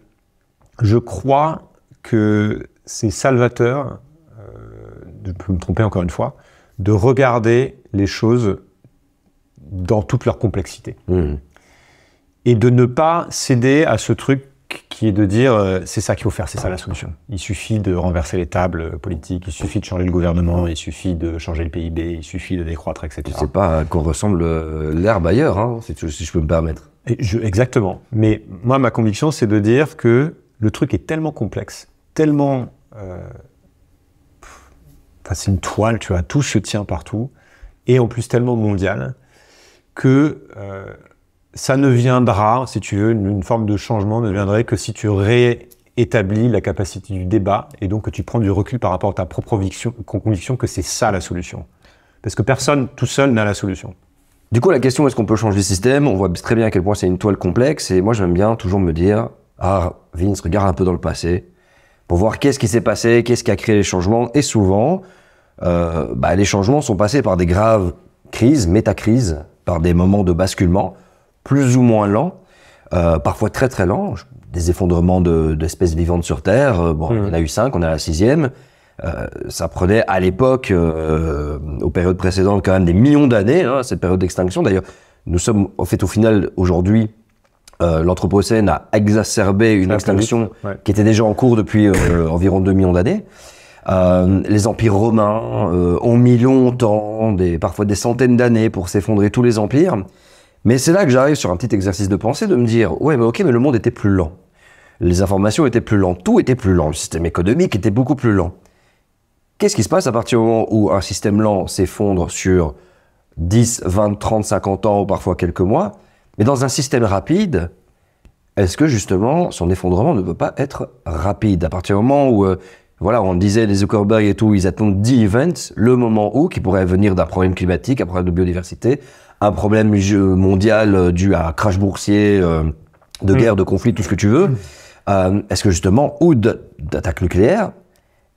je crois que c'est salvateur, je euh, peux me tromper encore une fois, de regarder les choses dans toute leur complexité. Mm. Et de ne pas céder à ce truc qui est de dire euh, c'est ça qu'il faut faire, c'est ça la solution. Il suffit de renverser les tables politiques, il suffit de changer le gouvernement, il suffit de changer le PIB, il suffit de décroître, etc. C'est pas hein, qu'on ressemble euh, l'herbe ailleurs, hein, si, je peux me permettre. exactement. Mais moi, ma conviction, c'est de dire que le truc est tellement complexe, tellement. Euh, c'est une toile, tu vois, tout se tient partout, et en plus tellement mondial, que euh, ça ne viendra, si tu veux, une forme de changement ne viendrait que si tu réétablis la capacité du débat et donc que tu prends du recul par rapport à ta propre conviction, que c'est ça la solution. Parce que personne tout seul n'a la solution. Du coup, la question est-ce qu'on peut changer le système On voit très bien à quel point c'est une toile complexe et moi j'aime bien toujours me dire Ah, Vince, regarde un peu dans le passé pour voir qu'est-ce qui s'est passé, qu'est-ce qui a créé les changements et souvent, euh, bah, les changements sont passés par des graves crises, métacrises, par des moments de basculement plus ou moins lent, euh, parfois très très lent. des effondrements d'espèces vivantes sur Terre. Euh, bon, il y en a eu cinq, on a la sixième. Euh, ça prenait à l'époque, aux périodes précédentes, quand même des millions d'années, hein, cette période d'extinction. D'ailleurs, nous sommes, en fait, au final, aujourd'hui, l'Anthropocène a exacerbé une extinction qui était déjà en cours depuis environ 2 millions d'années. les empires romains ont mis longtemps, des, parfois des centaines d'années, pour s'effondrer tous les empires. Mais c'est là que j'arrive sur un petit exercice de pensée de me dire, ouais, mais ok, mais le monde était plus lent. Les informations étaient plus lentes, tout était plus lent, le système économique était beaucoup plus lent. Qu'est-ce qui se passe à partir du moment où un système lent s'effondre sur 10, 20, 30, 50 ans ou parfois quelques mois Mais dans un système rapide, est-ce que justement son effondrement ne peut pas être rapide À partir du moment où, euh, voilà, on disait les Zuckerberg et tout, ils attendent 10 events, le moment où, qui pourrait venir d'un problème climatique, un problème de biodiversité, un problème mondial euh, dû à crash boursier, euh, de mm. guerre, de conflit, tout ce que tu veux. Mm. Euh, est-ce que justement, ou d'attaque nucléaire,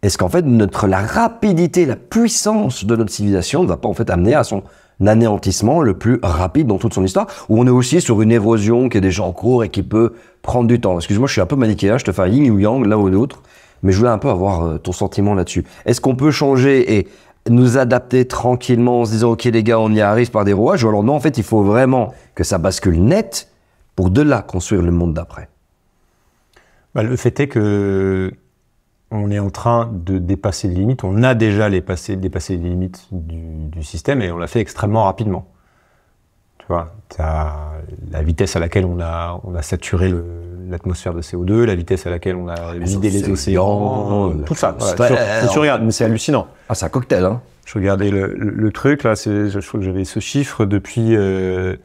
est-ce qu'en fait notre la rapidité, la puissance de notre civilisation ne va pas en fait amener à son anéantissement le plus rapide dans toute son histoire, où on est aussi sur une érosion qui est déjà en cours et qui peut prendre du temps. Excuse-moi, je suis un peu manichéen, je te fais un yin ou yang l'un ou l'autre, mais je voulais un peu avoir ton sentiment là-dessus. Est-ce qu'on peut changer et nous adapter tranquillement en se disant ok les gars on y arrive par des rouages ou alors non en fait il faut vraiment que ça bascule net pour de là construire le monde d'après bah, Le fait est que on est en train de dépasser les limites, on a déjà dépassé, les limites du, du système et on l'a fait extrêmement rapidement. Tu vois, as la vitesse à laquelle on a, on a saturé l'atmosphère de CO2, la vitesse à laquelle on a vidé ah, les océans, euh, tout ça. Tu, regardes, mais c'est hallucinant. Ah, c'est un cocktail, hein. Je regardais le, le, truc, là, je, crois que j'avais ce chiffre depuis, euh,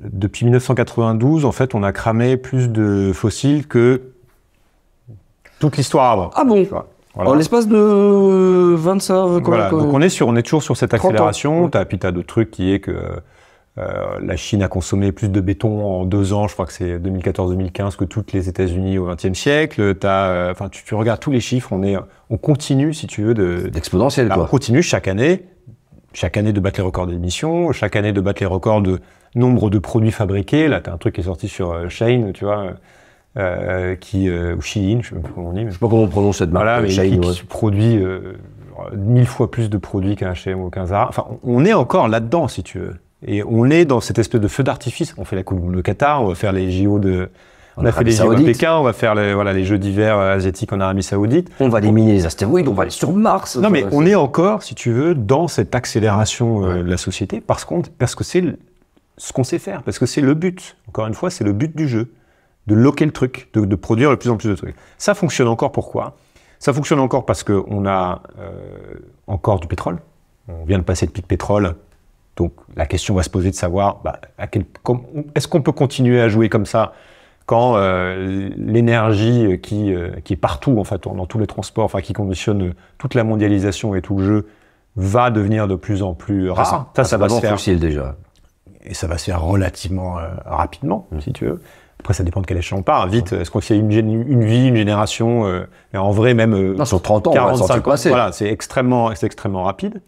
depuis 1992. En fait, on a cramé plus de fossiles que toute l'histoire Ah bon voilà. En l'espace de 25, euh, voilà. Donc on est sur, on est toujours sur cette accélération. T'as, puis as d'autres trucs qui est que euh, la Chine a consommé plus de béton en deux ans, je crois que c'est 2014-2015, que toutes les États-Unis au XXe siècle. As, euh, enfin, tu, regardes tous les chiffres, on est, on continue, si tu veux, de on continue chaque année, chaque année de battre les records d'émissions, chaque année de battre les records de nombre de produits fabriqués. Là, tu as un truc qui est sorti sur euh, Shane, tu vois. qui ou Shein, je sais pas comment on dit. Je sais pas comment on prononce cette marque. mais qui, produit mille fois plus de produits qu'un H&M ou qu'un Zara. Enfin, on est encore là-dedans, si tu veux. Et on est dans cette espèce de feu d'artifice. On fait la Coupe de Qatar, on va faire les JO de. On, a fait les Pékin, on va faire les, voilà, les Jeux d'hiver euh, asiatiques en Arabie Saoudite. On va éliminer les astéroïdes, on va aller sur Mars. Non, mais on est encore, si tu veux, dans cette accélération euh, de la société parce, qu'on, parce que c'est ce qu'on sait faire, parce que c'est le but. Encore une fois, c'est le but du jeu, de loquer le truc, de, produire de plus en plus de trucs. Ça fonctionne encore pourquoi Ça fonctionne encore parce qu'on a euh, encore du pétrole. On vient de passer le pic pétrole donc la question va se poser de savoir bah, est-ce qu'on peut continuer à jouer comme ça quand euh, l'énergie euh, qui, est partout, en fait, dans tous les transports, qui conditionne toute la mondialisation et tout le jeu, va devenir de plus en plus rare. Ça, ça, va se faire. fossile déjà. Et ça va se faire relativement euh, rapidement, mm. si tu veux. Après, ça dépend de quel échelle on part. Vite, mm. est-ce qu'on fait une, une, vie, une génération En vrai, même. sur 30 ans, Voilà, c'est extrêmement, extrêmement rapide.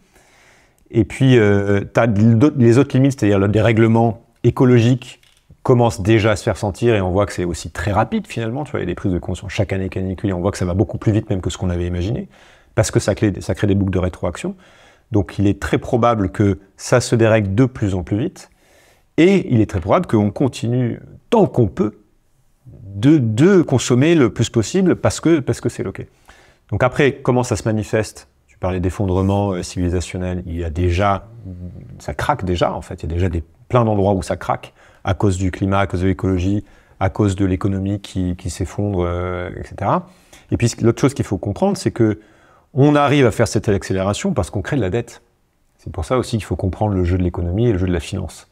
Et puis, euh, tu as les autres limites, c'est-à-dire des règlements écologiques commencent déjà à se faire sentir et on voit que c'est aussi très rapide finalement. Tu vois, il y a des prises de conscience chaque année canicule on voit que ça va beaucoup plus vite même que ce qu'on avait imaginé parce que ça crée, des boucles de rétroaction. Donc, il est très probable que ça se dérègle de plus en plus vite et il est très probable qu'on continue tant qu'on peut de, consommer le plus possible parce que parce que c'est loqué. Donc après, comment ça se manifeste parler d'effondrement euh, civilisationnel. Il y a déjà, ça craque déjà en fait. Il y a déjà des, plein d'endroits où ça craque à cause du climat, à cause de l'écologie, à cause de l'économie qui, s'effondre, euh, etc. Et puis l'autre chose qu'il faut comprendre, c'est que on arrive à faire cette accélération parce qu'on crée de la dette. C'est pour ça aussi qu'il faut comprendre le jeu de l'économie et le jeu de la finance.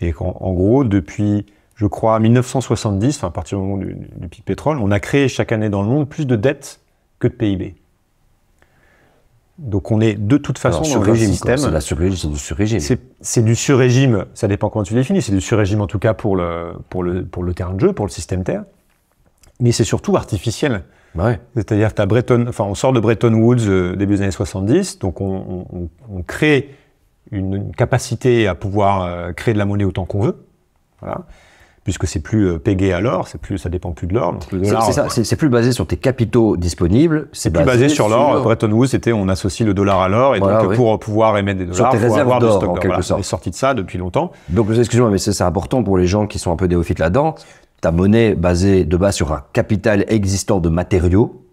Et en, gros, depuis, je crois, 1970, enfin, à partir du moment du pic pétrole, on a créé chaque année dans le monde plus de dettes que de PIB. Donc on est de toute façon dans système. C'est du sur-régime. C'est du sur-régime, ça dépend comment tu définis. C'est du sur-régime en tout cas pour le, pour, le, pour le terrain de jeu, pour le système Terre. Mais c'est surtout artificiel. Ouais. C'est-à-dire que Bretton, enfin, on sort de Bretton Woods euh, début des années 70, donc on, crée une, capacité à pouvoir euh, créer de la monnaie autant qu'on veut. Voilà puisque c'est plus euh, pégé à l'or, c'est plus, ça dépend plus de l'or. C'est plus basé sur tes capitaux disponibles. C'est plus basé, sur l'or. Bretton Woods, c'était on associe le dollar à l'or et donc euh, pour euh, pouvoir émettre des dollars, il faut avoir du stock d'or. Voilà. sorti de ça depuis longtemps. Donc excuse-moi, mais c'est important pour les gens qui sont un peu néophytes là-dedans. Ta monnaie basée de base sur un capital existant de matériaux,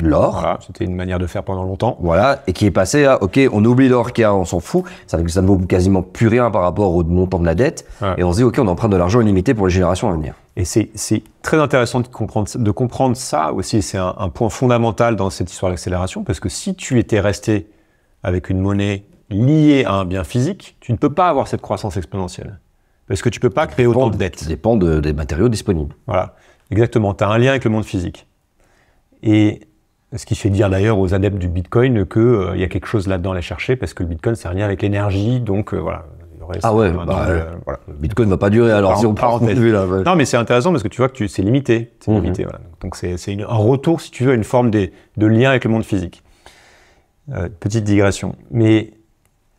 l'or. c'était une manière de faire pendant longtemps. Voilà, et qui est passé à, ok, on oublie l'or qu'il y a, on s'en fout, ça, ça ne vaut quasiment plus rien par rapport au montant de la dette, et on se dit, ok, on emprunte de l'argent illimité pour les générations à venir. Et c'est très intéressant de comprendre, de comprendre ça aussi, c'est un, point fondamental dans cette histoire d'accélération, parce que si tu étais resté avec une monnaie liée à un bien physique, tu ne peux pas avoir cette croissance exponentielle. Parce que tu ne peux pas créer autant de dettes. Ça dépend des matériaux disponibles. Voilà, exactement. Tu as un lien avec le monde physique. Et ce qui fait dire d'ailleurs aux adeptes du Bitcoin qu'il euh, il y a quelque chose là-dedans à chercher parce que le Bitcoin c'est rien avec l'énergie, donc euh, voilà. ah ouais, euh, bah, le Bitcoin ne Bitcoin va pas durer alors si on part là. Non mais c'est intéressant parce que tu vois que c'est limité, c'est mhm. limité. Voilà. Donc c'est un retour si tu veux à une forme de lien avec le monde physique. petite digression, mais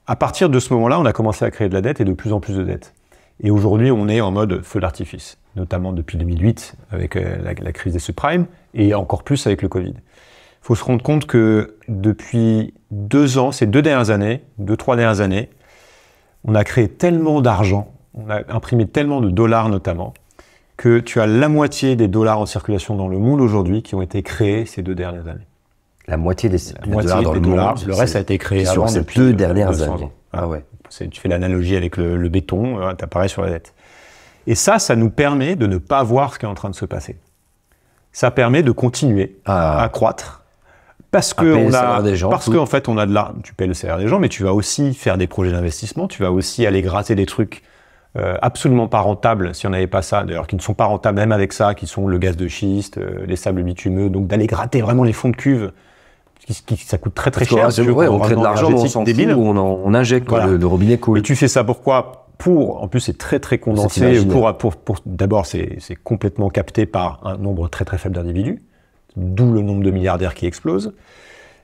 à partir de ce moment-là, on a commencé à créer de la dette et de plus en plus de dettes. Et aujourd'hui, on est en mode feu d'artifice, notamment depuis 2008 avec la, la crise des subprimes et encore plus avec le Covid. Il faut se rendre compte que depuis deux ans, ces deux dernières années, deux, trois dernières années, on a créé tellement d'argent, on a imprimé tellement de dollars notamment, que tu as la moitié des dollars en circulation dans le monde aujourd'hui qui ont été créés ces deux dernières années. La moitié des, dollars dans le monde. Le reste a été créé sur ces deux dernières années. Ah ouais. Tu fais l'analogie avec le, béton, hein, tu apparais sur la dette. Et ça, ça nous permet de ne pas voir ce qui est en train de se passer. Ça permet de continuer ah. à croître parce a, parce qu'en fait on a de là, tu payes le salaire des gens, mais tu vas aussi faire des projets d'investissement, tu vas aussi aller gratter des trucs euh, absolument pas rentables si on n'avait pas ça, d'ailleurs qui ne sont pas rentables même avec ça, qui sont le gaz de schiste, euh, les sables bitumeux, donc d'aller gratter vraiment les fonds de cuve. ça coûte très très cher. C'est on, crée de l'argent, on on, injecte de le, robinet cool. Et tu fais ça pourquoi Pour, en plus c'est très très condensé. pour, D'abord c'est complètement capté par un nombre très très faible d'individus d'où le nombre de milliardaires qui explosent,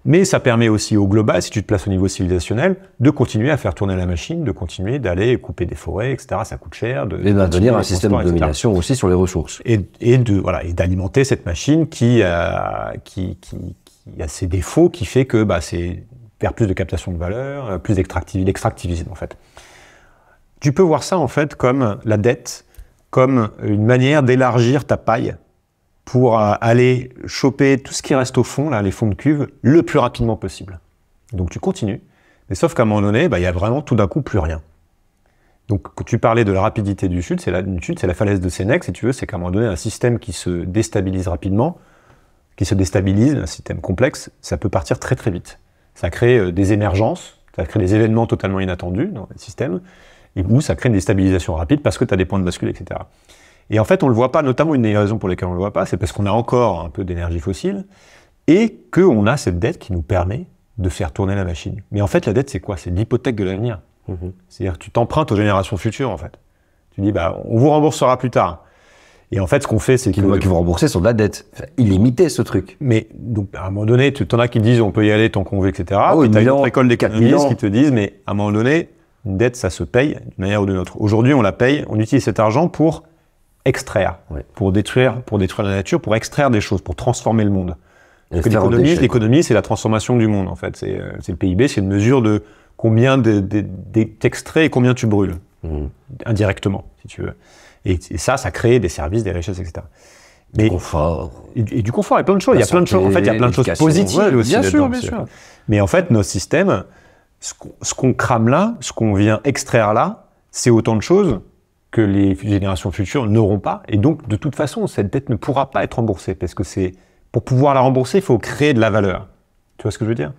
Mais ça permet aussi au global, si tu te places au niveau civilisationnel, de continuer à faire tourner la machine, de continuer d'aller couper des forêts, etc. Ça coûte cher. De, et maintenir un système de domination aussi sur les ressources. Et, d'alimenter cette machine qui, a, euh, qui, a ses défauts, qui fait que bah, c'est vers plus de captation de valeur, euh, plus d'extractivisme en fait. Tu peux voir ça en fait comme la dette, comme une manière d'élargir ta paille pour euh, aller choper tout ce qui reste au fond, là, les fonds de cuve, le plus rapidement possible. Donc tu continues, mais sauf qu'à un moment donné, bah, il y n'y a vraiment tout d'un coup plus rien. Donc tu parlais de la rapidité du chute, c'est la, chute, c'est la falaise de Sénèque, si tu veux, c'est qu'à un moment donné, un système qui se déstabilise rapidement, qui se déstabilise, un système complexe, ça peut partir très très vite. Ça crée euh, des émergences, ça crée des événements totalement inattendus dans le système, et où ça crée une déstabilisation rapide parce que tu as des points de bascule, etc. Et en fait, on ne le voit pas, notamment une des raisons pour lesquelles on ne le voit pas, c'est parce qu'on a encore un peu d'énergie fossile et qu'on a cette dette qui nous permet de faire tourner la machine. Mais en fait, la dette, c'est quoi C'est l'hypothèque de l'avenir. Mhm. C'est-à-dire que tu t'empruntes aux générations futures, en fait. Tu dis, bah, on vous remboursera plus tard. Et en fait, ce qu'on fait, c'est qu'ils qu vont rembourser sur de la dette. est illimité, ce truc. Mais donc, à un moment donné, tu en as qui disent on peut y aller tant qu'on veut, etc. Ah oui, des as une autre école qui te disent mais à un moment donné, une dette, ça se paye d'une manière ou d'une autre. Aujourd'hui, on la paye, on utilise cet argent pour extraire, pour détruire, pour détruire la nature, pour extraire des choses, pour transformer le monde. L'économie, c'est la transformation du monde en fait. C'est euh, le PIB, c'est une mesure de combien t'extrais de, et combien tu brûles mmh. indirectement, si tu veux. Et, ça, ça crée des services, des richesses, etc. Mais, du confort. Et, du confort, plein de choses. Il y a plein de choses. En fait, il y a plein de choses positives aussi. Bien sûr, bien sûr. Mais en fait, notre système, ce qu'on crame là, ce qu'on vient extraire là, c'est autant de choses que les générations futures n'auront pas. Et donc, de toute façon, cette dette ne pourra pas être remboursée parce que c'est pour pouvoir la rembourser, il faut créer de la valeur. Tu vois ce que je veux dire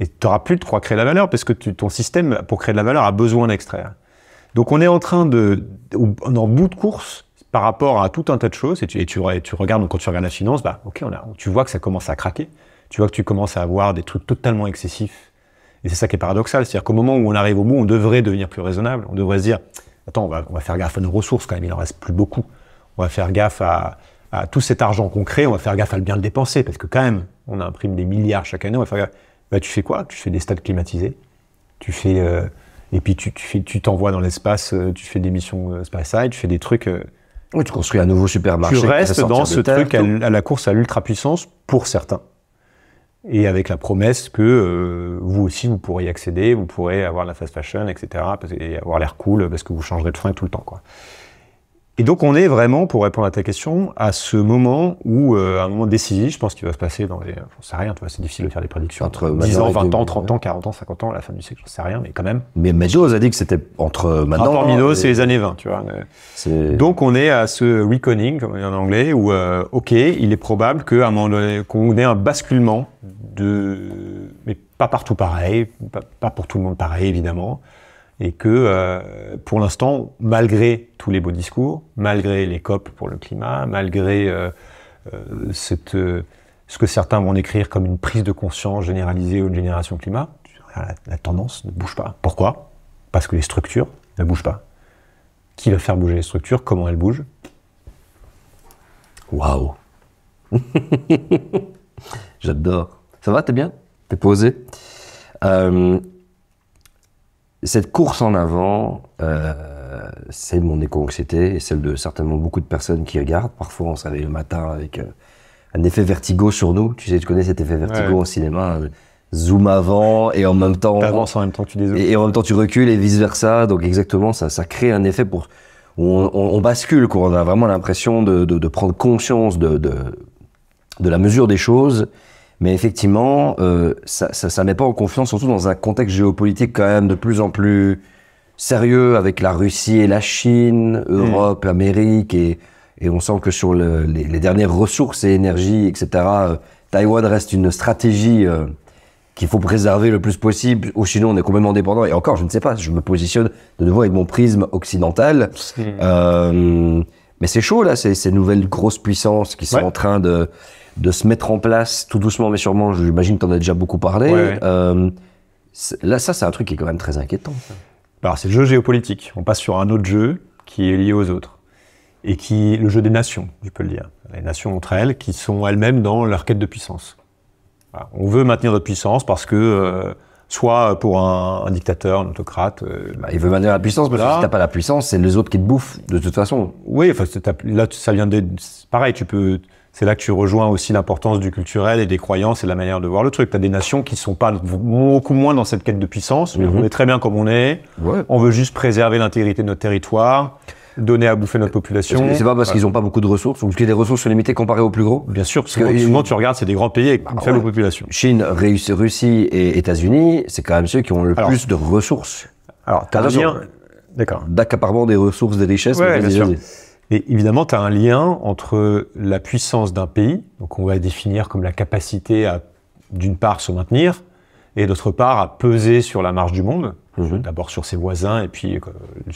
Et tu n'auras plus de quoi créer de la valeur parce que tu, ton système, pour créer de la valeur, a besoin d'extraire. Donc, on est en train de, en bout de course par rapport à tout un tas de choses. Et tu, tu, regardes, donc quand tu regardes la finance, bah, ok, on tu vois que ça commence à craquer. Tu vois que tu commences à avoir des trucs totalement excessifs. Et c'est ça qui est paradoxal. C'est-à-dire qu'au moment où on arrive au bout, on devrait devenir plus raisonnable. On devrait se dire, on va, faire gaffe à nos ressources quand même, il en reste plus beaucoup. On va faire gaffe à, tout cet argent qu'on crée, on va faire gaffe à le bien le dépenser, parce que quand même, on imprime des milliards chaque année, on va faire gaffe. Bah, tu fais quoi Tu fais des stades climatisés, tu fais, euh, et puis tu, tu t'envoies dans l'espace, euh, tu fais des missions euh, Side, tu fais des trucs. Euh, oui, tu construis un nouveau supermarché. Tu restes dans ce truc à la course à l'ultra-puissance pour certains et avec la promesse que euh, vous aussi vous pourrez y accéder, vous pourrez avoir la fast fashion, etc. et avoir l'air cool parce que vous changerez de frein tout le temps, quoi. Et donc on est vraiment, pour répondre à ta question, à ce moment où, euh, à un moment décisif, je pense qu'il va se passer dans les... J'en sait rien, tu vois, c'est difficile de faire des prédictions. Entre 10 ans, 20 ans, 30 ans, 40 ans, 50 ans, à la fin du siècle, j'en sais rien, mais quand même. Mais Meadows a dit que c'était entre maintenant... Entre Meadows, c'est les années 20, tu vois. Donc on est à ce reconning, comme on dit en anglais, où, euh, ok, il est probable qu'à un moment donné, qu'on ait un basculement de... Mais pas partout pareil, pas pour tout le monde pareil, évidemment et que euh, pour l'instant, malgré tous les beaux discours, malgré les COP pour le climat, malgré euh, euh, ce que certains vont écrire comme une prise de conscience généralisée ou une génération climat, la, tendance ne bouge pas. Pourquoi Parce que les structures ne bougent pas. Qui va faire bouger les structures Comment elles bougent Waouh J'adore. Ça va, t'es bien T'es posé cette course en avant, euh, c'est de mon éco-anxiété et celle de certainement beaucoup de personnes qui regardent. Parfois, on se réveille le matin avec euh, un effet vertigo sur nous. Tu sais, tu connais cet effet vertigo au cinéma. Euh, zoom avant et en même temps. en même temps que tu Et, en même temps, tu recules et vice versa. Donc, exactement, ça, ça crée un effet pour. On, on, bascule, quoi. On a vraiment l'impression de, prendre conscience de, de, de la mesure des choses mais effectivement, euh, ça, ne met pas en confiance, surtout dans un contexte géopolitique quand même de plus en plus sérieux avec la Russie et la Chine, mm. Europe, Amérique, et, on sent que sur les, dernières ressources et énergies, etc., euh, Taïwan reste une stratégie euh, qu'il faut préserver le plus possible. Au Chinois, on est complètement dépendant. Et encore, je ne sais pas, je me positionne de nouveau avec mon prisme occidental. Mm. mais c'est chaud, là, ces, ces nouvelles grosses puissances qui sont en train de de se mettre en place tout doucement mais sûrement. J'imagine que tu en as déjà beaucoup parlé. Euh, là, ça, c'est un truc qui est quand même très inquiétant. Alors, c'est le jeu géopolitique. On passe sur un autre jeu qui est lié aux autres et qui le jeu des nations, je peux le dire. Les nations entre elles qui sont elles-mêmes dans leur quête de puissance. On veut maintenir notre puissance parce que euh, soit pour un, dictateur, un autocrate. Euh, bah, il veut maintenir la puissance, parce que si t'as pas la puissance, c'est les autres qui te bouffent, de toute façon. Oui, enfin, là, ça vient de. Pareil, tu peux c'est là que tu rejoins aussi l'importance du culturel et des croyances et la manière de voir le truc. Tu as des nations qui sont pas beaucoup moins dans cette quête de puissance. mais mhm. On est très bien comme on est. On veut juste préserver l'intégrité de notre territoire donner à bouffer notre population. C'est pas parce qu'ils ont pas beaucoup de ressources, ou parce que les ressources limitées comparées aux plus gros. Bien sûr, parce que, souvent tu regardes, c'est des grands pays avec une bah faible population. Chine, Russie et États-Unis, c'est quand même ceux qui ont le plus de ressources. Alors, t'as raison. d'accord, d'accaparement des ressources, des richesses. bien sûr. Et évidemment, tu as un lien entre la puissance d'un pays, donc on va définir comme la capacité à, d'une part, se maintenir, et d'autre part, à peser sur la marge du monde, mhm. d'abord sur ses voisins, et puis euh,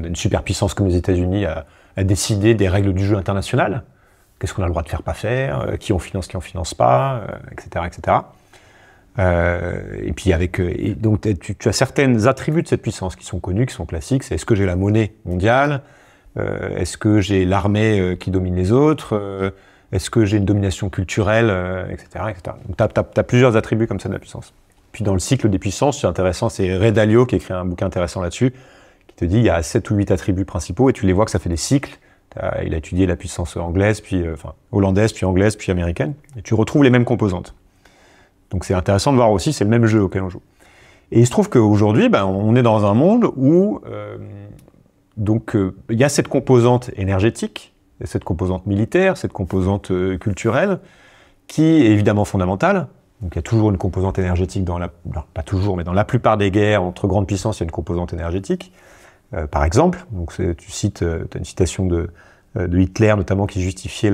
une superpuissance comme les États-Unis à décider des règles du jeu international. Qu'est-ce qu'on a le droit de faire, pas faire, euh, qui on finance, qui on finance pas, etc. Euh, etc. et puis avec donc tu, as certaines attributs de cette puissance qui sont connus, qui sont classiques. C'est est-ce que j'ai la monnaie mondiale euh, est-ce que j'ai l'armée euh, qui domine les autres euh, Est-ce que j'ai une domination culturelle etc., etc. Donc tu as, plusieurs attributs comme ça de la puissance. Puis dans le cycle des puissances, c'est intéressant, c'est Ray Dalio qui écrit un bouquin intéressant là-dessus, qui te dit il y a 7 ou 8 attributs principaux et tu les vois que ça fait des cycles. Il a étudié la puissance anglaise, puis enfin, hollandaise, puis anglaise, puis américaine, et tu retrouves les mêmes composantes. Donc c'est intéressant de voir aussi, c'est le même jeu auquel on joue. Et il se trouve qu'aujourd'hui, ben, on est dans un monde où donc euh, il y a cette composante énergétique, cette composante militaire, cette composante euh, culturelle, qui est évidemment fondamentale. Donc il y a toujours une composante énergétique dans la, pas toujours, mais dans la plupart des guerres entre grandes puissances, il y a une composante énergétique. Euh, par exemple, donc tu cites, as une citation de, Hitler notamment qui justifiait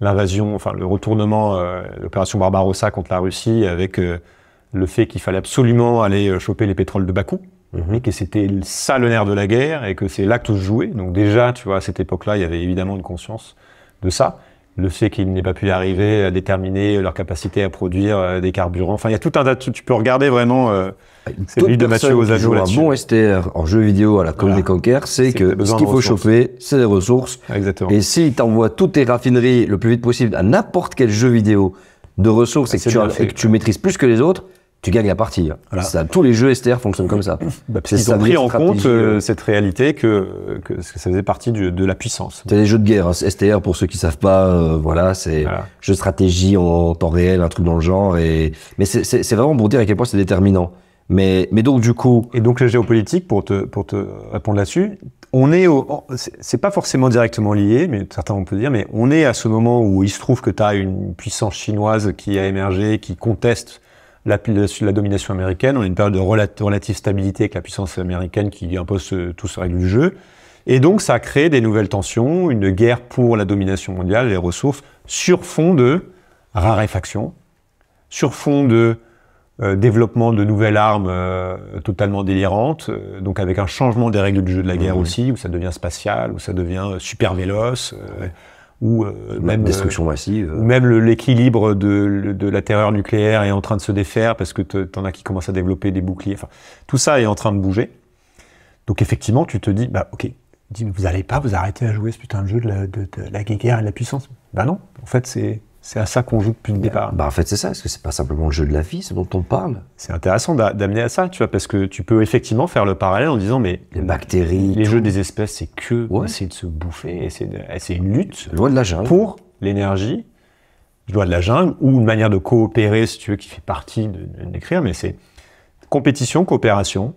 l'invasion, enfin le retournement, l'opération Barbarossa contre la Russie avec le fait qu'il fallait absolument aller choper les pétroles de Bakou. Mhm. et que c'était ça le nerf de la guerre et que c'est là que tout se jouait. Donc déjà, tu vois, à cette époque-là, il y avait évidemment une conscience de ça. Le fait qu'ils n'aient pas pu arriver à déterminer leur capacité à produire euh, des carburants. Enfin, il y a tout un tas de... Tu peux regarder vraiment... Euh, bah, c'est de Mathieu aux ajouts là-dessus. bon STR en jeu vidéo à la Côte voilà. Conquer, c'est que ce qu'il faut chauffer, c'est des ressources. Exactement. Et si tu toutes tes raffineries le plus vite possible à n'importe quel jeu vidéo de ressources bah, et que tu maîtrises plus que les autres, tu gagnes la partie. Voilà. tous les jeux STR fonctionnent comme ça. Bah, ils ont pris en compte euh, cette réalité que, ça faisait partie de la puissance. C'est des jeux de guerre. Hein. STR, pour ceux qui savent pas, euh, voilà, c'est voilà. jeu de stratégie en temps réel, un truc dans le genre. Et... Mais c'est vraiment pour dire à quel point c'est déterminant. Mais, mais donc du coup... Et donc la géopolitique, pour te, pour te répondre là-dessus, on est au... C'est pas forcément directement lié, mais certains on peut dire, mais on est à ce moment où il se trouve que tu as une puissance chinoise qui a émergé, qui conteste la, la, domination américaine. On a une période de relative stabilité avec la puissance américaine qui impose euh, tous ces règles du jeu. Et donc, ça a créé des nouvelles tensions, une guerre pour la domination mondiale, les ressources, sur fond de raréfaction, sur fond de euh, développement de nouvelles armes euh, totalement délirantes, donc avec un changement des règles du jeu de la guerre mmh. aussi, où ça devient spatial, où ça devient super véloce. Euh, euh, ou même destruction massive, même l'équilibre de, la terreur nucléaire est en train de se défaire parce que en as qui commencent à développer des boucliers. Enfin, tout ça est en train de bouger. Donc effectivement, tu te dis, bah ok, vous allez pas vous arrêter à jouer ce putain de jeu de la, de, la guerre et de la puissance. Bah non, en fait c'est c'est à ça qu'on joue depuis le départ. Bah, en fait, c'est ça. Est-ce que c'est pas simplement le jeu de la vie, ce dont on parle C'est intéressant d'amener à ça, tu vois, parce que tu peux effectivement faire le parallèle en disant, mais les bactéries, les jeux des espèces, c'est que ouais. essayer de se bouffer, eh, c'est une lutte. Loi de la jungle. Pour l'énergie, loi de la jungle, ou une manière de coopérer, si tu veux, qui fait partie de, d'écrire, mais c'est compétition, coopération,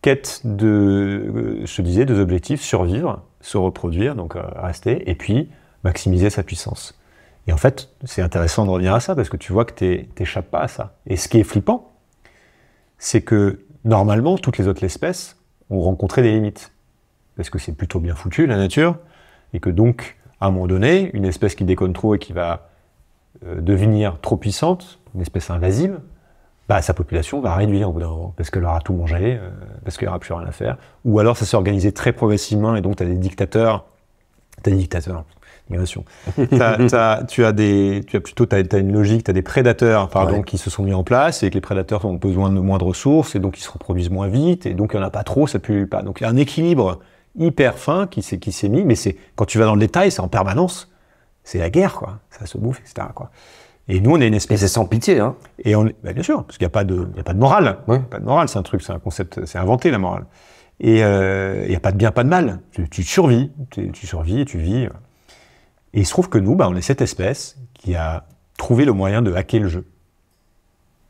quête de, euh, je disais, deux objectifs survivre, se reproduire, donc euh, rester, et puis maximiser sa puissance. Et en fait, c'est intéressant de revenir à ça parce que tu vois que tu n'échappes pas à ça. Et ce qui est flippant, c'est que normalement, toutes les autres espèces ont rencontré des limites. Parce que c'est plutôt bien foutu, la nature, et que donc, à un moment donné, une espèce qui déconne trop et qui va euh, devenir trop puissante, une espèce invasive, bah, sa population va réduire au bout d'un moment, parce qu'elle aura tout mangé, euh, parce qu'il n'y aura plus rien à faire. Ou alors ça s'est organisé très progressivement, et donc tu as des dictateurs, as des dictateurs, tu as des, tu as plutôt, une logique, tu as des prédateurs, pardon, qui se sont mis en place et que les prédateurs ont besoin de moins de ressources et donc ils se reproduisent moins vite et donc il n'y en a pas trop, ça pue pas. Donc il y a un équilibre hyper fin qui s'est, qui s'est mis, mais c'est, quand tu vas dans le détail, c'est en permanence. C'est la guerre, quoi. Ça se bouffe, etc., quoi. Et nous, on est une espèce. Et c'est sans pitié, hein. Et on, bah, bien sûr, parce qu'il n'y a pas de, il a pas de morale. Pas de morale, c'est un truc, c'est un concept, c'est inventé la morale. Et euh, il n'y a pas de bien, pas de mal. Tu, tu survis, tu, tu survis et tu vis. Et il se trouve que nous, bah, on est cette espèce qui a trouvé le moyen de hacker le jeu.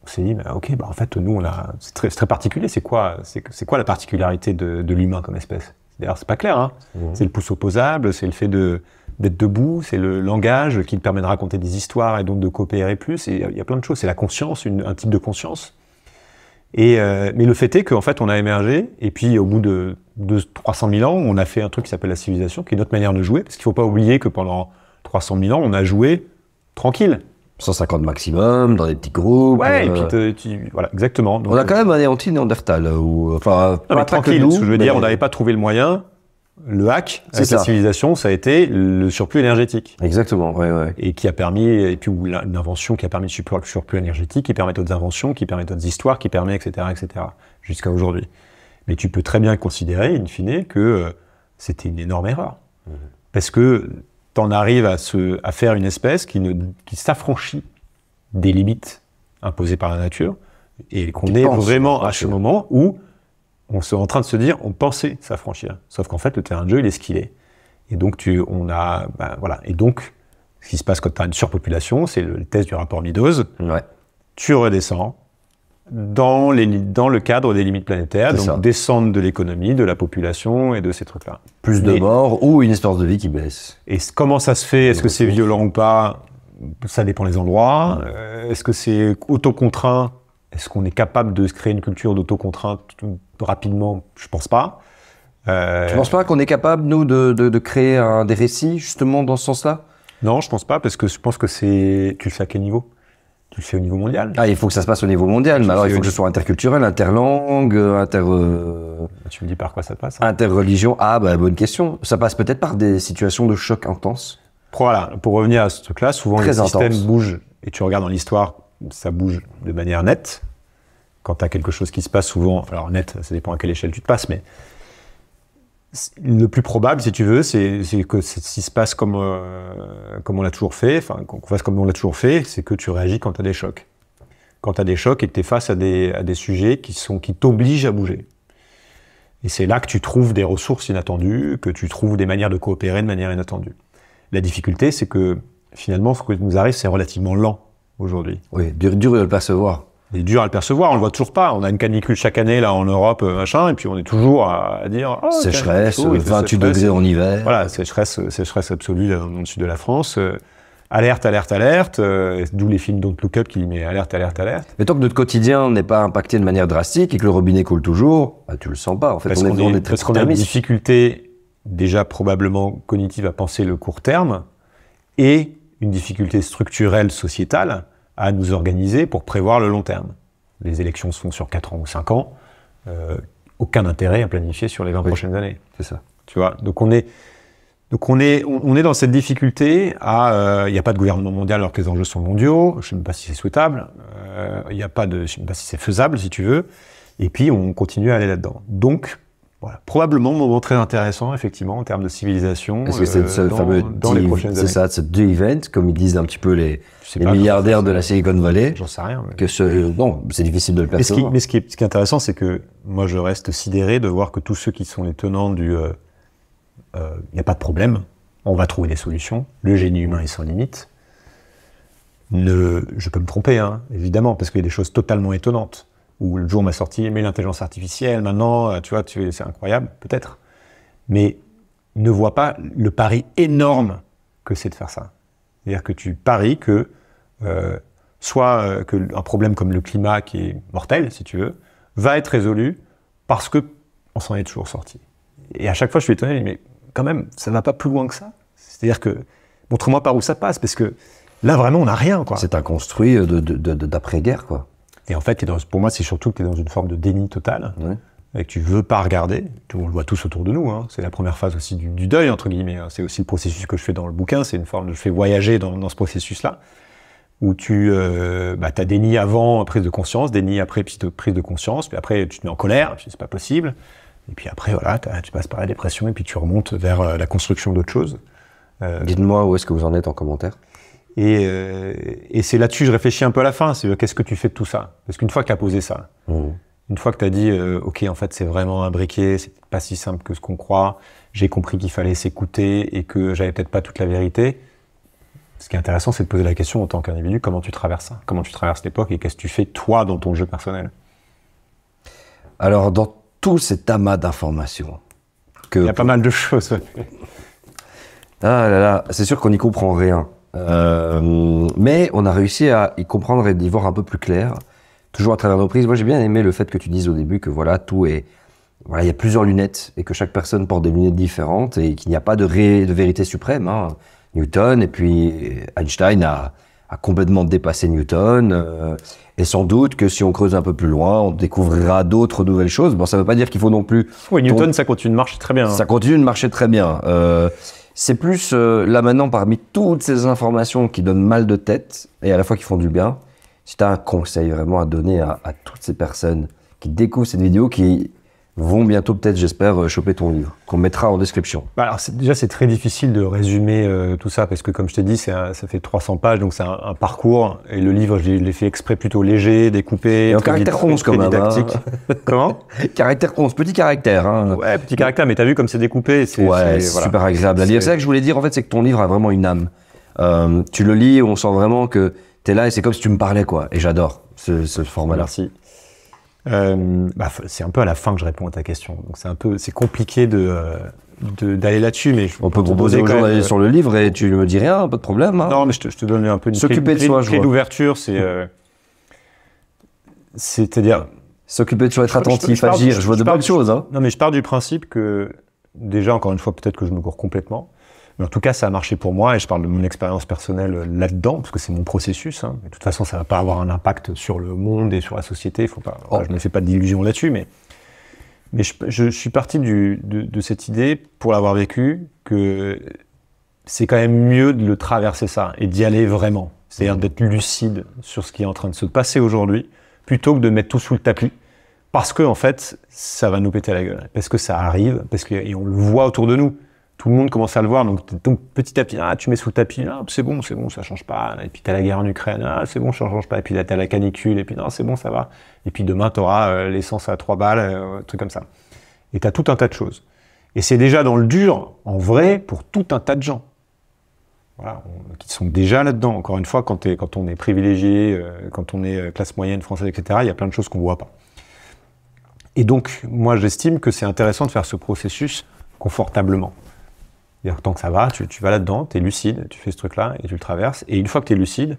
On s'est dit, bah, ok, bah, en fait, nous, on c'est très, particulier. C'est quoi, c'est, quoi la particularité de, l'humain comme espèce D'ailleurs, c'est pas clair. Hein. Mmh. C'est le pouce opposable, c'est le fait de, d'être debout, c'est le langage qui permet de raconter des histoires et donc de coopérer plus. Il y, a plein de choses. C'est la conscience, un type de conscience. Et, euh, mais le fait est qu'en fait, on a émergé, et puis au bout de, de 300 000 ans, on a fait un truc qui s'appelle la civilisation, qui est notre manière de jouer, parce qu'il ne faut pas oublier que pendant 300 000 ans, on a joué tranquille. 150 maximum, dans des petits groupes. Ouais, et euh, puis tu, voilà, exactement. on a quand euh, même anéanti Néandertal, ou enfin, tranquille. ce que je veux dire, on n'avait pas trouvé le moyen le hack de la civilisation, ça a été le surplus énergétique. Exactement, ouais, ouais. Et qui a permis, et puis l'invention qui a permis de le surplus énergétique, qui permet d'autres inventions, qui permet d'autres histoires, qui permet, etc., etc., jusqu'à aujourd'hui. Mais tu peux très bien considérer, in fine, que euh, c'était une énorme erreur. Mmh. Parce que t'en arrives à, se, à faire une espèce qui, qui s'affranchit des limites imposées par la nature, et qu'on est vraiment à ce moment où on est en train de se dire, on pensait s'affranchir. Sauf qu'en fait, le terrain de jeu, il est ce qu'il est. Et donc, tu, on a, ben, voilà. Et donc, ce qui se passe quand tu as une surpopulation, c'est le, test du rapport Midos. Tu redescends dans, les, dans le cadre des limites planétaires, donc descendre de l'économie, de la population et de ces trucs-là. Plus de morts ou une espèce de vie qui baisse. Et comment ça se fait Est-ce que c'est violent ou pas Ça dépend des endroits. Euh, est-ce que c'est autocontraint est-ce qu'on est capable de créer une culture d'autocontrainte rapidement Je pense pas. Euh... Tu penses pas qu'on est capable, nous, de, de, créer un, des récits, justement, dans ce sens-là Non, je pense pas, parce que je pense que c'est. Tu le fais à quel niveau Tu le fais au niveau mondial Ah, il faut que ça se passe au niveau mondial, mais alors il faut que ce soit interculturel, interlangue, euh, inter. Euh, ah, tu me dis par quoi ça passe hein? Interreligion. Ah, bah, bonne question. Ça passe peut-être par des situations de choc intense. Voilà, pour revenir à ce truc-là, souvent les systèmes bougent. Et tu regardes dans l'histoire, ça bouge de manière nette. Quand tu as quelque chose qui se passe souvent, alors net, ça dépend à quelle échelle tu te passes, mais le plus probable, si tu veux, c'est que s'il se passe comme, euh, comme on l'a toujours fait, enfin, qu'on fasse comme on l'a toujours fait, c'est que tu réagis quand tu as des chocs. Quand tu as des chocs et que tu es face à des, à des sujets qui, sont, qui t'obligent à bouger. Et c'est là que tu trouves des ressources inattendues, que tu trouves des manières de coopérer de manière inattendue. La difficulté, c'est que finalement, ce qui nous arrive, c'est relativement lent aujourd'hui. Oui, dur, de le percevoir. Il est dur à le percevoir, on le voit toujours pas. On a une canicule chaque année là en Europe, euh, machin, et puis on est toujours à, dire oh, sécheresse, 28 degrés en hiver. Voilà, sécheresse, sécheresse absolue euh, dans le sud de la France. Euh, alerte, alerte, alerte. D'où les films Don't Look Up qui met alerte, alerte, alerte. Mais tant que notre quotidien n'est pas impacté de manière drastique et que le robinet coule toujours, bah, tu le sens pas. En fait, parce on, est, très est, très parce qu'on a une difficulté déjà probablement cognitive à penser le court terme et une difficulté structurelle sociétale à nous organiser pour prévoir le long terme. Les élections se font sur 4 ans ou 5 ans. Euh, aucun intérêt à planifier sur les 20 prochaines années. C'est ça. Tu vois, donc on est, donc on est, on est dans cette difficulté à, euh, il n'y a pas de gouvernement mondial alors que les enjeux sont mondiaux. Je ne sais même pas si c'est souhaitable. Euh, il a pas de, je ne sais même pas si c'est faisable, si tu veux. Et puis on continue à aller là-dedans. Donc voilà. Probablement un moment très intéressant, effectivement, en termes de civilisation. Est-ce que c'est ce euh, fameux C'est ça, ce deux event, comme ils disent un petit peu les, milliardaires de la Silicon Valley. J'en sais rien. Mais... c'est difficile de le percevoir. Mais, ce qui, est, intéressant, c'est que moi, je reste sidéré de voir que tous ceux qui sont les tenants du, euh, euh, il n'y a pas de problème, on va trouver des solutions, le génie humain est sans limite. Ne, je peux me tromper, hein, évidemment, parce qu'il y a des choses totalement étonnantes où le jour m'a sorti, mais l'intelligence artificielle, maintenant, euh, tu vois, tu, c'est incroyable, peut-être. Mais ne vois pas le pari énorme que c'est de faire ça. C'est-à-dire que tu paries que euh, soit euh, que un problème comme le climat, qui est mortel, si tu veux, va être résolu parce que on s'en est toujours sorti. Et à chaque fois, je suis étonné, mais quand même, ça ne va pas plus loin que ça. C'est-à-dire que montre-moi par où ça passe, parce que là, vraiment, on n'a rien. Quoi. C'est un construit d'après-guerre, quoi. Et en fait, pour moi, c'est surtout que tu es dans une forme de déni total. Et que tu veux pas regarder, on le voit tous autour de nous. Hein. C'est la première phase aussi du, deuil entre guillemets. Hein. C'est aussi le processus que je fais dans le bouquin. C'est une forme de je fais voyager dans, ce processus-là où tu euh, bah, as déni avant prise de conscience, déni après prise de conscience, puis après tu te mets en colère, c'est pas possible, et puis après voilà, tu passes par la dépression et puis tu remontes vers euh, la construction d'autre chose. Euh, Dites-moi où est-ce que vous en êtes en commentaire. Euh, et, c'est là-dessus que je réfléchis un peu à la fin, c'est euh, qu'est-ce que tu fais de tout ça Parce qu'une fois que tu as posé ça, mmh. une fois que tu as dit, euh, ok, en fait c'est vraiment un briquet, c'est pas si simple que ce qu'on croit, j'ai compris qu'il fallait s'écouter et que j'avais peut-être pas toute la vérité, ce qui est intéressant c'est de poser la question en tant qu'individu, comment tu traverses ça Comment tu traverses l'époque et qu'est-ce que tu fais toi dans ton jeu personnel Alors dans tout cet amas d'informations... Il y a pas mal de choses. ah là là, c'est sûr qu'on n'y comprend rien. Euh, mais on a réussi à y comprendre et d'y voir un peu plus clair, toujours à travers nos prises. Moi, j'ai bien aimé le fait que tu dises au début que voilà, tout est. Voilà, il y a plusieurs lunettes et que chaque personne porte des lunettes différentes et qu'il n'y a pas de, de vérité suprême. Hein. Newton et puis Einstein a, complètement dépassé Newton. Euh, et sans doute que si on creuse un peu plus loin, on découvrira d'autres nouvelles choses. Bon, ça ne veut pas dire qu'il faut non plus. Oui, Newton, ça continue de marcher très bien. Hein. Ça continue de marcher très bien. Euh, c'est plus euh, là maintenant parmi toutes ces informations qui donnent mal de tête et à la fois qui font du bien. Si tu as un conseil vraiment à donner à, à toutes ces personnes qui découvrent cette vidéo, qui vont bientôt peut-être, j'espère, euh, choper ton livre, qu'on mettra en description. Bah, alors déjà, c'est très difficile de résumer euh, tout ça, parce que comme je t'ai dit, ça fait 300 pages, donc c'est un, parcours, et le livre, je l'ai fait exprès plutôt léger, découpé, en caractère conce quand même. Comment Caractère conce, petit caractère. Hein. Ouais, petit caractère, mais t'as vu comme c'est découpé, c'est super agréable à lire. C'est ça que je voulais dire, en fait, c'est que ton livre a vraiment une âme. Euh, tu le lis, on sent vraiment que t'es là, et c'est comme si tu me parlais, quoi, et j'adore ce, ce format-là. Merci. Euh, bah, c'est un peu à la fin que je réponds à ta question. Donc c'est un peu, c'est compliqué de euh, d'aller là-dessus, mais on peut proposer aux sur le livre et tu me dis rien, pas de problème. Hein. Non, mais je te, donne un peu une s'occuper de soi, clé d'ouverture, c'est euh, c'est-à-dire s'occuper de soi, être attentif, je, agir. Je, vois de bonnes choses. Hein. Non, mais je pars du principe que déjà encore une fois, peut-être que je me cours complètement, mais en tout cas, ça a marché pour moi et je parle de mon expérience personnelle euh, là-dedans parce que c'est mon processus. Hein. De toute façon, ça ne va pas avoir un impact sur le monde et sur la société. Faut pas. Oh. je ne fais pas d'illusions là-dessus, mais mais je, suis parti du, de, cette idée pour l'avoir vécu que c'est quand même mieux de le traverser ça et d'y aller vraiment. C'est-à-dire d'être lucide sur ce qui est en train de se passer aujourd'hui plutôt que de mettre tout sous le tapis parce que en fait, ça va nous péter la gueule, parce que ça arrive, parce que et on le voit autour de nous tout le monde commence à le voir. Donc, petit à petit, ah, tu mets sous le tapis, ah, c'est bon, c'est bon, ça change pas. Et puis tu as la guerre en Ukraine, ah, c'est bon, ça change pas. Et puis là, tu as la canicule, et puis non, c'est bon, ça va. Et puis demain, tu auras euh, l'essence à 3 balles, euh, un truc comme ça. Et tu as tout un tas de choses. Et c'est déjà dans le dur, en vrai, pour tout un tas de gens. qui sont déjà là-dedans. Encore une fois, quand, on est privilégié, euh, quand on est classe moyenne française, etc., il y a plein de choses qu'on voit pas. Et donc, moi, j'estime que c'est intéressant de faire ce processus confortablement tant que ça va, tu, vas là-dedans, tu es lucide, tu fais ce truc-là et tu le traverses. Et une fois que tu es lucide,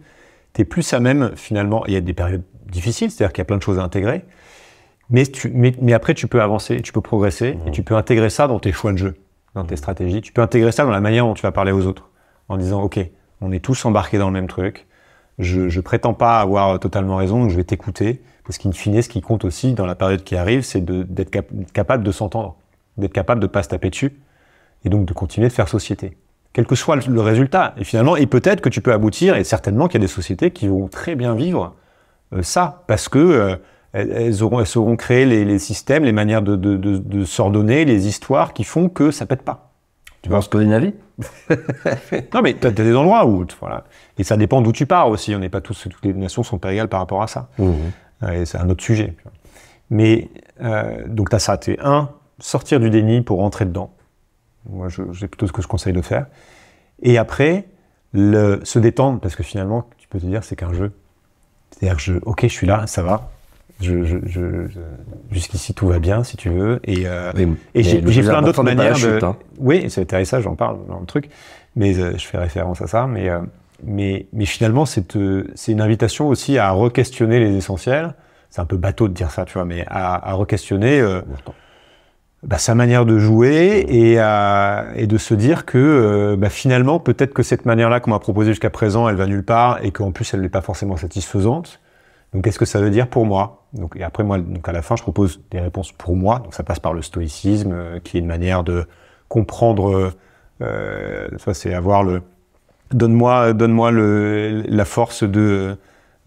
tu es plus à même finalement, il y a des périodes difficiles, c'est-à-dire qu'il y a plein de choses à intégrer, mais, après tu peux avancer, tu peux progresser et mhm. tu peux intégrer ça dans tes choix de jeu, dans tes mhm. stratégies, tu peux intégrer ça dans la manière dont tu vas parler aux autres, en disant ok, on est tous embarqués dans le même truc, je, ne prétends pas avoir totalement raison, donc je vais t'écouter, parce qu'in fine, ce qui compte aussi dans la période qui arrive, c'est d'être capable de s'entendre, d'être capable de ne pas se taper dessus, et donc de continuer de faire société. Quel que soit le résultat, et finalement, et peut-être que tu peux aboutir, et certainement qu'il y a des sociétés qui vont très bien vivre euh, ça, parce que euh, elles, auront, elles sauront créer les, systèmes, les manières de, s'ordonner, les histoires qui font que ça pète pas. Tu penses avis Non, mais tu as des endroits où. Voilà. Et ça dépend d'où tu pars aussi. On n'est pas tous, toutes les nations sont pas égales par rapport à ça. Mmh. Euh, et c'est un autre sujet. Mais, donc, tu as ça. Tu un, sortir du déni pour rentrer dedans. Moi, j'ai plutôt ce que je conseille de faire. Et après, le, se détendre, parce que finalement, tu peux te dire, c'est qu'un jeu. C'est-à-dire je, ok, je suis là, ça va. Je, Jusqu'ici, tout va bien, si tu veux. Et, euh, et j'ai plein d'autres manières de. Hein. Oui, c'est intéressant, j'en parle dans le truc. Mais euh, je fais référence à ça. Mais, euh, mais, mais finalement, c'est une invitation aussi à re-questionner les essentiels. C'est un peu bateau de dire ça, tu vois, mais à, à re-questionner. Bah, sa manière de jouer et, euh, de se dire que euh, bah, finalement, peut-être que cette manière-là qu'on m'a proposée jusqu'à présent, elle va nulle part et qu'en plus, elle n'est pas forcément satisfaisante. Donc, qu'est-ce que ça veut dire pour moi donc, Et après, moi, donc à la fin, je propose des réponses pour moi. Donc, ça passe par le stoïcisme, euh, qui est une manière de comprendre. ça, c'est avoir le. Donne-moi, donne-moi le, la force de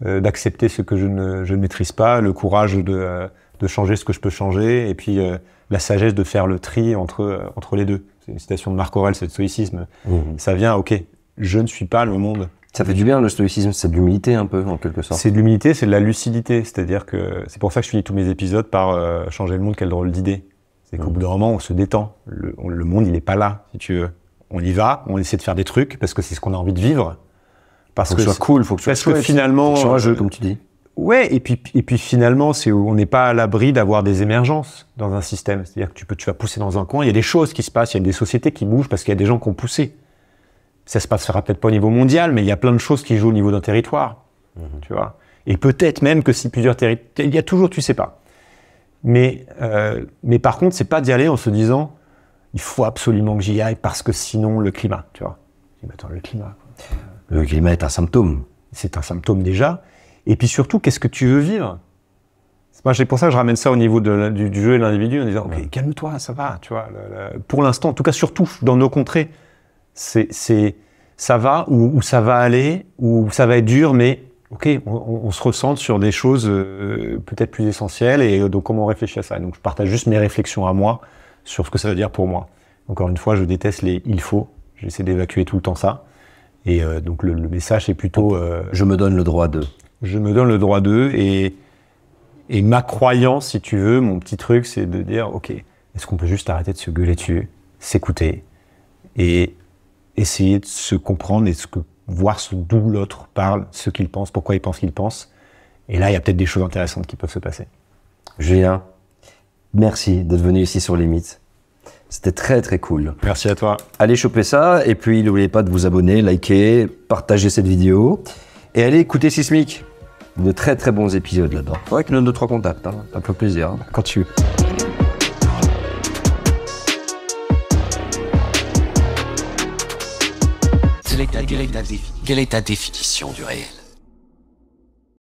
d'accepter ce que je ne, je ne maîtrise pas, le courage de de changer ce que je peux changer, et puis euh, la sagesse de faire le tri entre, euh, entre les deux. C'est une citation de Marc Aurel, c'est le stoïcisme. Mmh. Ça vient, ok, je ne suis pas le monde. Ça fait du bien le stoïcisme, c'est de l'humilité un peu en quelque sorte. C'est de l'humilité, c'est de la lucidité, c'est-à-dire que c'est pour ça que je finis tous mes épisodes par euh, changer le monde, quelle drôle d'idée. C'est qu'au mmh. bout d'un moment, on se détend. Le, monde, il n'est pas là, si tu veux. On y va, on essaie de faire des trucs parce que c'est ce qu'on a envie de vivre. Parce que, c'est soit cool, faut que, soit parce que finalement, comme tu dis Ouais, et puis, et puis finalement, c'est on n'est pas à l'abri d'avoir des émergences dans un système. C'est-à-dire que tu, peux, tu vas pousser dans un coin, il y a des choses qui se passent, il y a des sociétés qui bougent parce qu'il y a des gens qui ont poussé. Ça se passera peut-être pas au niveau mondial, mais il y a plein de choses qui jouent au niveau d'un territoire. Mhm. Tu vois Et peut-être même que si plusieurs territoires. Il y a toujours, tu sais pas. Mais, euh, mais par contre, c'est pas d'y aller en se disant il faut absolument que j'y aille parce que sinon le climat. Tu vois attends, le climat. Le climat est un symptôme. C'est un symptôme déjà et puis surtout, qu'est-ce que tu veux vivre c'est pour ça que je ramène ça au niveau du, jeu et de l'individu en disant, ok, calme-toi, ça va, tu vois. pour l'instant, en tout cas, surtout dans nos contrées, c'est, ça va ou, ça va aller ou ça va être dur, mais ok, on, se ressent sur des choses euh, peut-être plus essentielles et euh, donc comment on réfléchit à ça. Donc je partage juste mes réflexions à moi sur ce que ça veut dire pour moi. Encore une fois, je déteste les il faut. J'essaie d'évacuer tout le temps ça. Et euh, donc le, message est plutôt. je me donne le droit de je me donne le droit d'eux et, ma croyance, si tu veux, mon petit truc, c'est de dire, ok, est-ce qu'on peut juste arrêter de se gueuler dessus, s'écouter et essayer de se comprendre et ce voir ce d'où l'autre parle, ce qu'il pense, pourquoi il pense qu'il pense. Et là, il y a peut-être des choses intéressantes qui peuvent se passer. Julien, merci d'être venu ici sur Limite. C'était très très cool. Merci à toi. Allez choper ça et puis n'oubliez pas de vous abonner, liker, partager cette vidéo. Et allez écouter Sismic. De très très bons épisodes là-dedans. Ouais, que nos deux trois contacts, hein. ça me plaisir. Hein. Quand tu veux. Quelle est ta définition du réel